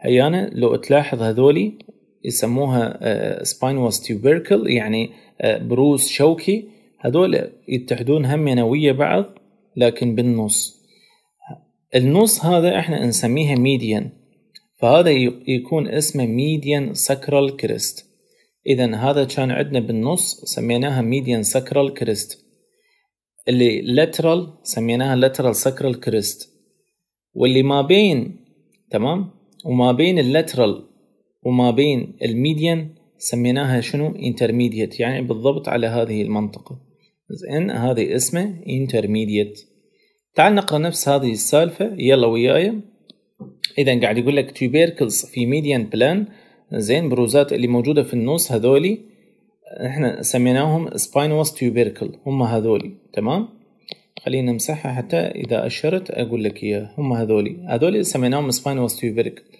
هيانا لو تلاحظ هذولي يسموها سباينوس آه، تيوبيركل يعني آه، بروز شوكي هذول يتحدون هم ويا بعض لكن بالنص النص هذا احنا نسميها ميديان فهذا يكون اسمه ميديان سكرال كريست اذا هذا كان عندنا بالنص سميناها ميديان سكرال كريست اللي لاترال سميناها لاترال سكرال كريست واللي ما بين تمام وما بين اللاترال وما بين الميديان سميناها شنو intermediate يعني بالضبط على هذه المنطقة زين هذه اسمه intermediate تعال نقرأ نفس هذه السالفة يلا وياي إذا قاعد يقول لك تيبيركلز في ميديان بلان زين بروزات اللي موجودة في النص هذولي احنا سميناهم سباينوس tubercle هم هذولي تمام خلينا نمسحها حتى إذا أشرت أقول لك إياه هم هذولي هذولي سميناهم سباينوس tubercle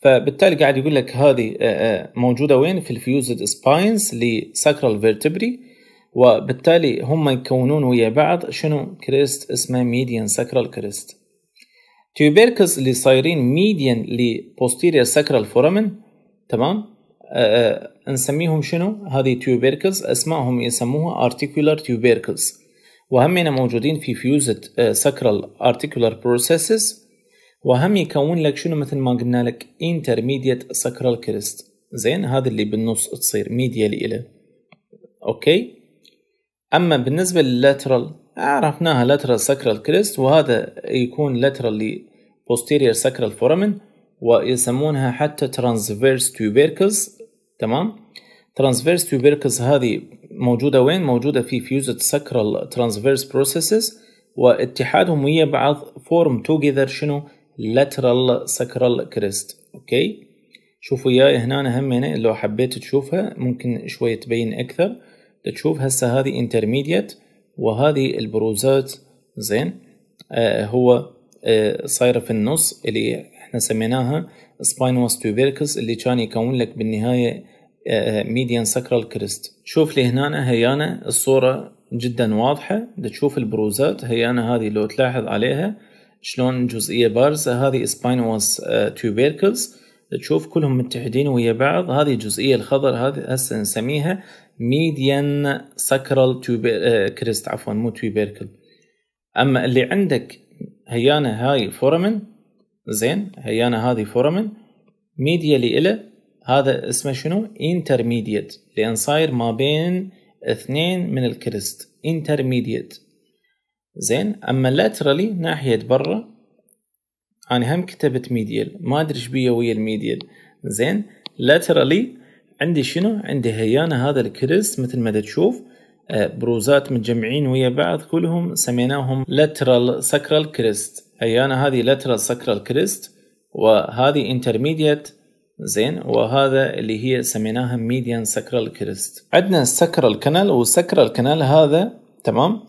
فبالتالي قاعد يقول لك هذه آه، آه، موجوده وين في الفيوزد سباينز لساكرال فيرتبري وبالتالي هم يكونون ويا بعض شنو كريست اسمه ميديان ساكرال كريست تيوبيركس اللي صايرين ميديان لبوستيريا ساكرال فورامن تمام آه،, أه نسميهم شنو هذه تيوبيركلز اسمائهم يسموها ارتيكولار تيوبيركلز وهمنا موجودين في فيوزد ساكرال ارتيكولار بروسيسز وهم يكون لك شنو مثل ما قلنا لك intermediate sacral crest زين هذا اللي بالنص تصير ميديا لإله اوكي اما بالنسبه لللاترال عرفناها لاترال ساكرال كريست وهذا يكون لاترال لي posterior sacral foramen ويسمونها حتى transverse tubercles تمام transverse tubercles هذه موجودة وين؟ موجودة في فيوزة sacral transverse processes واتحادهم ويا بعض فورم توجذر شنو؟ lateral sacral crest اوكي شوفوا اياه هنا هم هنا لو حبيت تشوفها ممكن شوية تبين اكثر تشوف هسه هذه intermediate وهذه البروزات زين آه هو آه صايرة في النص اللي احنا سميناها سباينوس توبيركس اللي كان يكون لك بالنهاية آه ميديان سكرال كريست شوف لي هنا هيانا الصورة جدا واضحة تشوف البروزات هيانا هذه لو تلاحظ عليها شلون جزئيه بارزه هذه سباينوس آه، تيوبيركلز تشوف كلهم متحدين ويا بعض هذه الجزئيه الخضر هذه هسه نسميها ميديان ساكرال كريست عفوا مو تيوبيركل اما اللي عندك هيانا هاي فورمن زين هيانا هذه فورمن ميديا اللي إله هذا اسمه شنو انترميديت لان صاير ما بين اثنين من الكريست انترميديت زين اما لاترالي ناحيه برا انا هم كتبت ميديال ما ادري ايش بيه ويا الميديال زين لاترالي عندي شنو عندي هيانا هذا الكريس مثل ما تشوف آه، بروزات متجمعين ويا بعض كلهم سميناهم lateral sacral crest هيانا هذه lateral sacral crest وهذه intermediate زين وهذا اللي هي سميناها median sacral crest عندنا sacral canal وsacral canal هذا تمام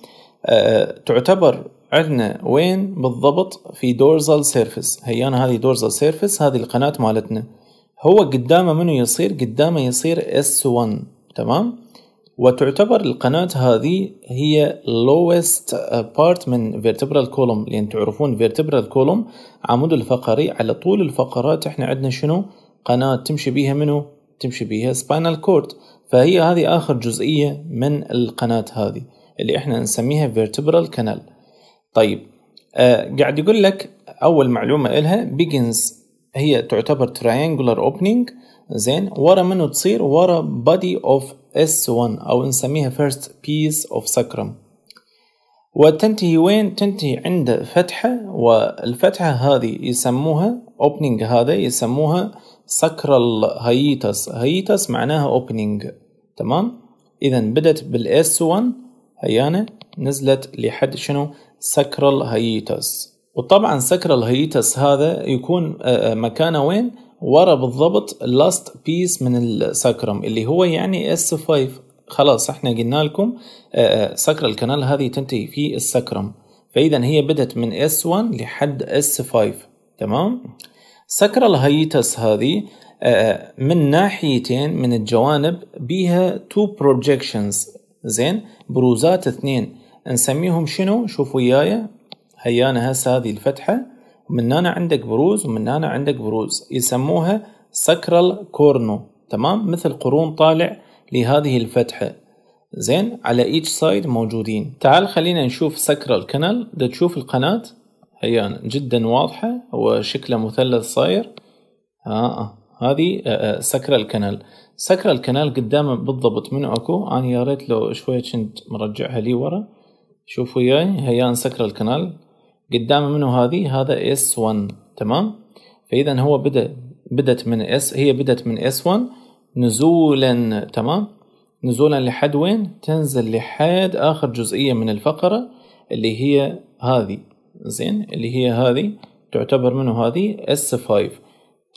آه، تعتبر عندنا وين بالضبط في دورزال سيرفيس هي أنا هذه دورزال سيرفيس هذه القناة مالتنا هو قدامه منو يصير قدامه يصير S1 تمام وتعتبر القناة هذه هي lowest part من vertebral column لأن تعرفون vertebral column عمود الفقري على طول الفقرات احنا عندنا شنو قناة تمشي بيها منو تمشي بيها spinal cord فهي هذه آخر جزئية من القناة هذه اللي احنا نسميها vertebral canal طيب آه قاعد يقول لك اول معلومه إلها begins هي تعتبر triangular opening زين ورا منه تصير ورا body of S1 او نسميها first piece of sacrum وتنتهي وين تنتهي عند فتحة والفتحة هذه يسموها opening هذا يسموها sacral hiatus hiatus معناها opening تمام إذا بدت بالs 1 هيانة نزلت لحد شنو سكرال هيتس وطبعا سكرال هيتس هذا يكون آه، آه، مكانه وين ورا بالضبط لاست بيس من السكرم اللي هو يعني اس 5 خلاص احنا قلنا لكم آه، سكرال الكنال هذه تنتهي في السكرم فاذا هي بدت من اس 1 لحد اس 5 تمام سكرال هيتس هذه من ناحيتين من الجوانب بيها تو بروجكشنز زين بروزات اثنين نسميهم شنو شوف وياي هيانا هسه هذه الفتحة من هنا عندك بروز ومن هنا عندك بروز يسموها سكرال كورنو تمام مثل قرون طالع لهذه الفتحة زين على ايتش سايد موجودين تعال خلينا نشوف سكرال كنال دا تشوف القناة هيانا جدا واضحة وشكلها مثلث صاير ها آه. آه. هذه آه، آه، سكر الكنال سكر الكنال قدامه بالضبط من اكو انا يا ريت لو شويه كنت مرجعها لي ورا شوف وياي هيا سكر الكنال قدامه منو هذه هذا اس 1 تمام فاذا هو بدا بدت من اس هي بدت من اس 1 نزولا تمام نزولا لحد وين تنزل لحد اخر جزئيه من الفقره اللي هي هذه زين اللي هي هذه تعتبر منو هذه اس 5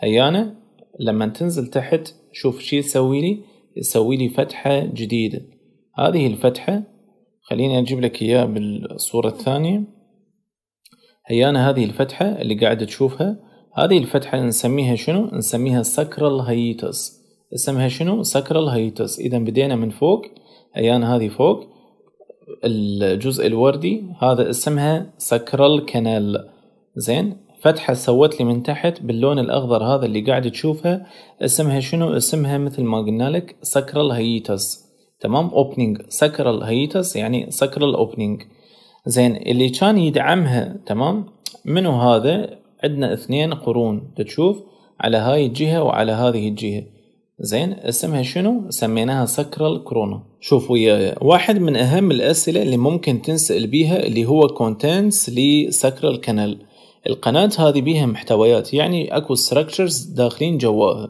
هيانا لما تنزل تحت شوف شي يسوي لي يسوي لي فتحة جديدة هذه الفتحة خليني أجيب لك إياها بالصورة الثانية هيانا هذه الفتحة اللي قاعد تشوفها هذه الفتحة نسميها شنو؟ نسميها سكرال هيتس اسمها شنو؟ سكرال هيتس إذا بدينا من فوق هيانا هذه فوق الجزء الوردي هذا اسمها سكرال كانال زين فتحة سوت لي من تحت باللون الأخضر هذا اللي قاعد تشوفها اسمها شنو اسمها مثل ما قلنا لك سكرال هيتس تمام اوبننج سكرال هيتس يعني سكرال اوبننج زين اللي كان يدعمها تمام منو هذا عندنا اثنين قرون تشوف على هاي الجهة وعلى هذه الجهة زين اسمها شنو سميناها سكرال كورونا شوف وياي واحد من اهم الاسئله اللي ممكن تنسال بيها اللي هو كونتنتس لسكرال كانال القناة هذه بيها محتويات يعني اكو structures داخلين جواها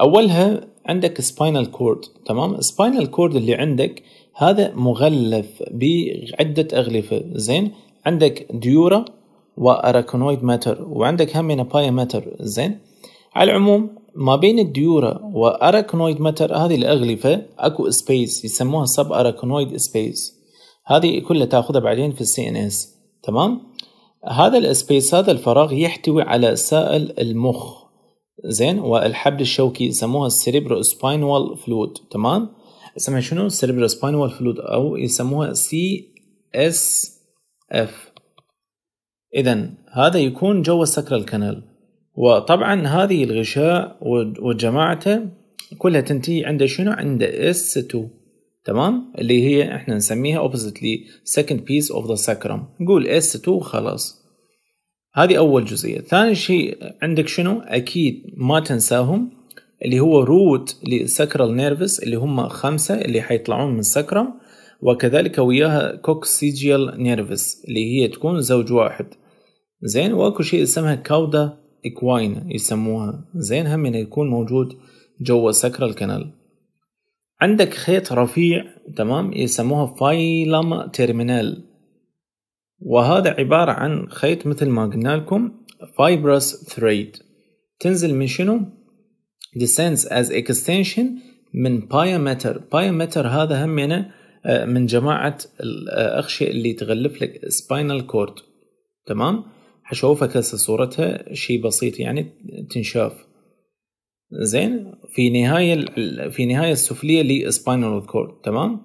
اولها عندك spinal cord تمام spinal cord اللي عندك هذا مغلف بعدة أغلفة زين عندك ديورا وأراكونويد ماتر وعندك همنا بايا ماتر زين على العموم ما بين الديورا وأراكونويد ماتر هذه الأغلفة أكو سبيس يسموها sub-arachnoid سبيس هذه كلها تاخذها بعدين في السي ان اس تمام هذا السبيس هذا الفراغ يحتوي على سائل المخ زين والحبل الشوكي يسموها السيريبرو سباينوال فلود تمام اسمها شنو السيريبرو سباينوال فلود او يسموها سي اس اف اذا هذا يكون جوا السكر الكنال وطبعا هذه الغشاء وجماعته كلها تنتهي عند شنو عند اس 2 تمام اللي هي احنا نسميها اوبوزيتلي سكند بيس اوف ذا ساكرام نقول اس 2 وخلاص هذه أول جزئية ثاني شيء عندك شنو أكيد ما تنساهم اللي هو روت للساكرال نيرفس اللي هم خمسة اللي حيطلعون من سكرم وكذلك وياها كوكسيجيال نيرفس اللي هي تكون زوج واحد زين واكو شيء اسمها كاودا اكواين يسموها زين هم يعني يكون موجود جوا سكرال كانال عندك خيط رفيع تمام يسموها فايلم تيرمينال وهذا عبارة عن خيط مثل ما قلنا لكم fibrous thread تنزل من شنو؟ descends as extension من بايومتر بايومتر هذا همينة يعني، آه، من جماعة الأغشية آه، اللي تغلف لك spinal cord تمام؟ حشوفك هسه صورتها شي بسيط يعني تنشاف زين في نهايه في نهايه السفليه للسباينال كورد تمام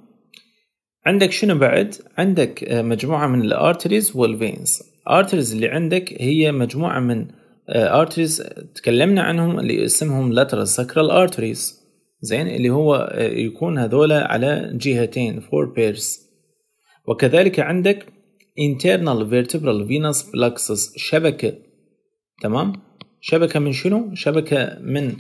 عندك شنو بعد عندك آه، مجموعه من الارتريز والفينز الارتريز اللي عندك هي مجموعه من ارتريز آه، تكلمنا عنهم اللي اسمهم lateral sacral arteries زين اللي هو آه، يكون هذولا على جهتين four pairs وكذلك عندك internal vertebral venous plexus شبكة تمام شبكة من شنو؟ شبكة من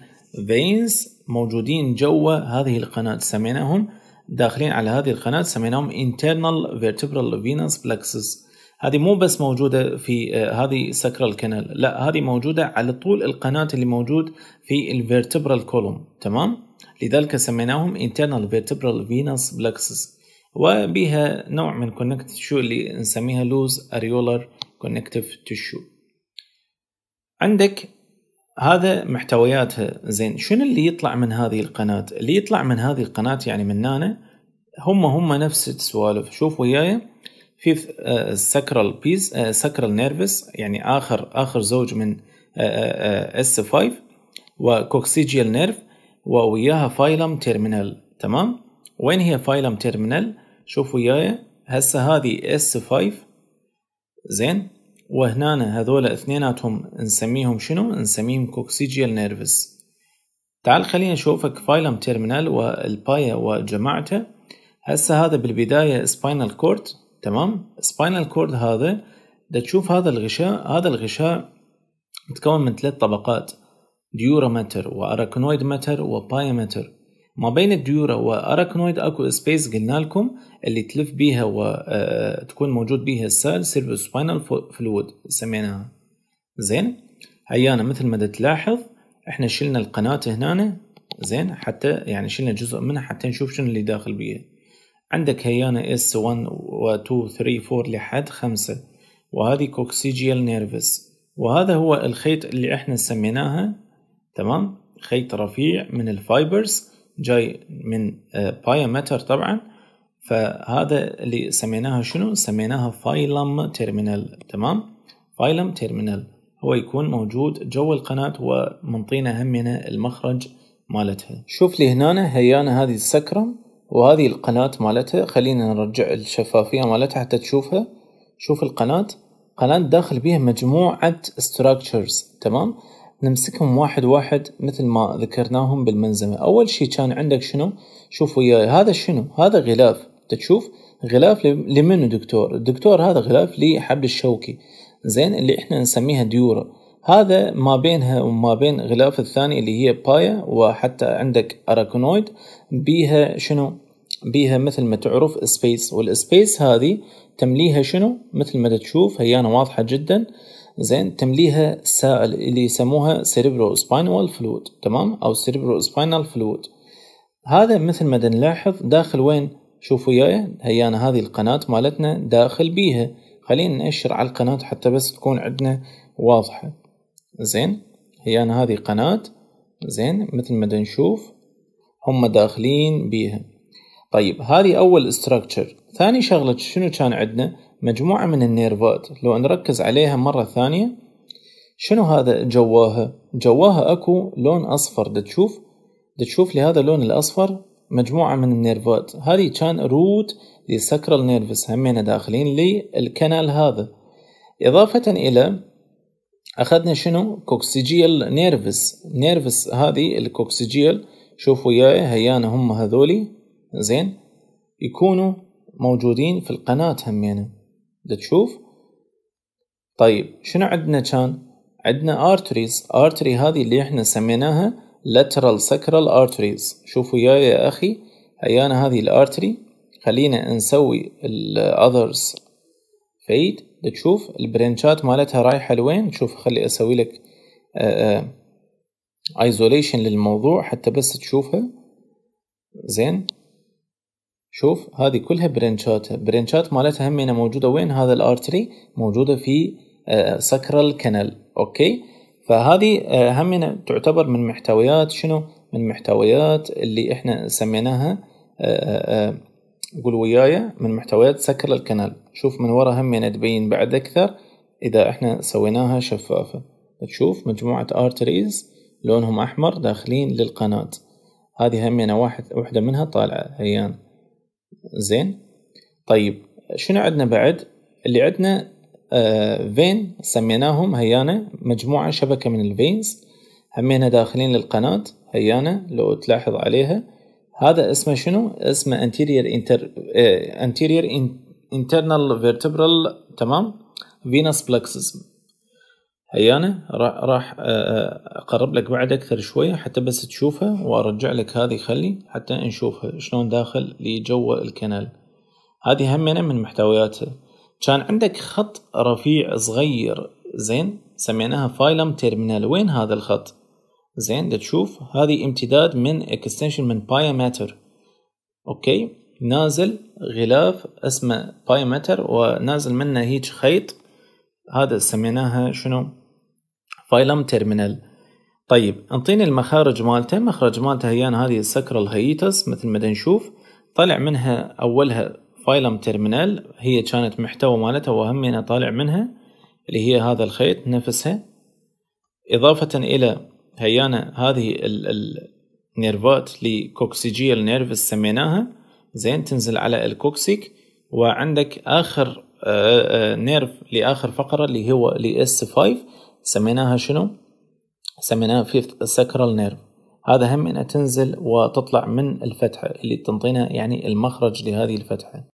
فينز موجودين جوا هذه القناة سميناهم داخلين على هذه القناة سميناهم internal vertebral venous plexus هذه مو بس موجودة في آه، هذه sacral canal لا هذه موجودة على طول القناة اللي موجود في vertebral column تمام لذلك سميناهم internal vertebral venous plexus وبها نوع من connective tissue اللي نسميها loose areolar connective tissue عندك هذا محتوياتها زين شنو اللي يطلع من هذه القناه اللي يطلع من هذه القناه يعني من نانا هم هم نفس السوالف شوف وياي في سكرال بيس سكرال نيرفس يعني اخر اخر زوج من اس 5 وكوكسيجيال نيرف وياها فايلم تيرمينال تمام وين هي فايلم تيرمينال شوف وياي هسه هذه اس 5 زين وهنا هذول اثنيناتهم نسميهم شنو؟ نسميهم كوكسيجيال نيرفز تعال خلينا نشوفك فايلم تيرمينال والبايا وجماعته هسه هذا بالبداية سباينال كورد تمام؟ سباينال كورد هذا دا تشوف هذا الغشاء هذا الغشاء متكون من ثلاث طبقات ديورا ماتر واراكنويد ماتر وبايا ماتر ما بين الديورة واراكنويد اكو سبيس قلنا لكم اللي تلف بيها وتكون آه، موجود بيها السال سيرفو سباينال فلويد سميناها زين هيانا مثل ما تلاحظ احنا شلنا القناه هنا زين حتى يعني شلنا جزء منها حتى نشوف شنو اللي داخل بيها عندك هيانا اس 1 و 2 3 4 لحد 5 وهذه كوكسيجيال نيرفس وهذا هو الخيط اللي احنا سميناها تمام خيط رفيع من الفايبرز جاي من بايا آه، متر طبعا فهذا اللي سميناها شنو سميناها فايلم تيرمينال تمام فايلم تيرمينال هو يكون موجود جو القناة ومنطينا همنا المخرج مالتها شوف لي هنا هيانا هذه السكرم وهذه القناة مالتها خلينا نرجع الشفافية مالتها حتى تشوفها شوف القناة قناة داخل بيها مجموعة structures تمام نمسكهم واحد واحد مثل ما ذكرناهم بالمنزمة أول شيء كان عندك شنو شوف وياي هذا شنو هذا غلاف تشوف غلاف لمنو دكتور الدكتور هذا غلاف لحبل الشوكي زين اللي احنا نسميها ديورة هذا ما بينها وما بين غلاف الثاني اللي هي بايا وحتى عندك اراكونويد بيها شنو بيها مثل ما تعرف سبيس والسبيس هذه تمليها شنو مثل ما تشوف انا واضحة جدا زين تمليها السائل اللي يسموها سيريبرو سباينال فلويد تمام او سيريبرو سباينال فلويد هذا مثل ما نلاحظ داخل وين شوفوا وياي انا هذه القناة مالتنا داخل بيها خلينا نأشر على القناة حتى بس تكون عندنا واضحة زين انا هذه قناة زين مثل ما نشوف هم داخلين بيها طيب هذه أول استراكشر ثاني شغلة شنو كان عندنا مجموعة من النيرفات لو نركز عليها مرة ثانية شنو هذا جواها جواها اكو لون اصفر تشوف تشوف لهذا اللون الاصفر مجموعة من النيرفات هذه كان روت لسكرال نيرفس همينا داخلين للكنال هذا إضافة إلى أخذنا شنو كوكسيجيل نيرفس نيرفس هذه الكوكسيجيل شوفوا وياي هيانا هم هذولي زين يكونوا موجودين في القناة همينه يعني. تشوف طيب شنو عندنا كان عندنا arteries artery هذه اللي احنا سميناها lateral sacral arteries شوفوا يا يا اخي هيانا هذه الارتري خلينا نسوي الاذرز فيد تشوف البرنشات مالتها رايحة لوين شوف خلي اسوي لك ايزوليشن آه، آه، للموضوع حتى بس تشوفها زين شوف هذه كلها برنشات برنشات مالتها همينه موجوده وين هذا الارتري موجوده في سكرال كانال اوكي فهذه آه، همينه تعتبر من محتويات شنو من محتويات اللي احنا سميناها آه، آه، قول وياي من محتويات سكر الكنال شوف من ورا همينه تبين بعد اكثر اذا احنا سويناها شفافه تشوف مجموعه ارتريز لونهم احمر داخلين للقناه هذه همينه واحد وحده منها طالعه هيان يعني زين طيب شنو عندنا بعد اللي عندنا فين آه، سميناهم هيانا مجموعة شبكة من الفينز همينها داخلين للقناة هيانا لو تلاحظ عليها هذا اسمه شنو اسمه anterior inter آه، anterior internal vertebral تمام venous plexus انا راح آه، آه، اقرب لك بعد اكثر شويه حتى بس تشوفها وارجع لك هذه خلي حتى نشوفها شلون داخل لجوا الكنال هذه همنا من محتوياتها كان عندك خط رفيع صغير زين سميناها فايلم تيرمينال وين هذا الخط زين تشوف هذه امتداد من اكستنشن من ماتر اوكي نازل غلاف اسمه ماتر ونازل منه هيج خيط هذا سميناها شنو فايلم تيرمينال طيب انطيني المخارج مالته مخرج مالته هي هذه السكرة الهيتس مثل ما نشوف طلع منها اولها فايلم تيرمينال هي كانت محتوى مالتها وهمنا طالع منها اللي هي هذا الخيط نفسها اضافة الى هيانا هذه النيرفات لكوكسيجيال نيرف سميناها زين تنزل على الكوكسيك وعندك اخر آه، آه، نيرف لاخر فقرة اللي هو لاس 5 سميناها شنو؟ سميناها فيفث سكرال نيرف هذا هم انها تنزل وتطلع من الفتحة اللي تنطينا يعني المخرج لهذه الفتحة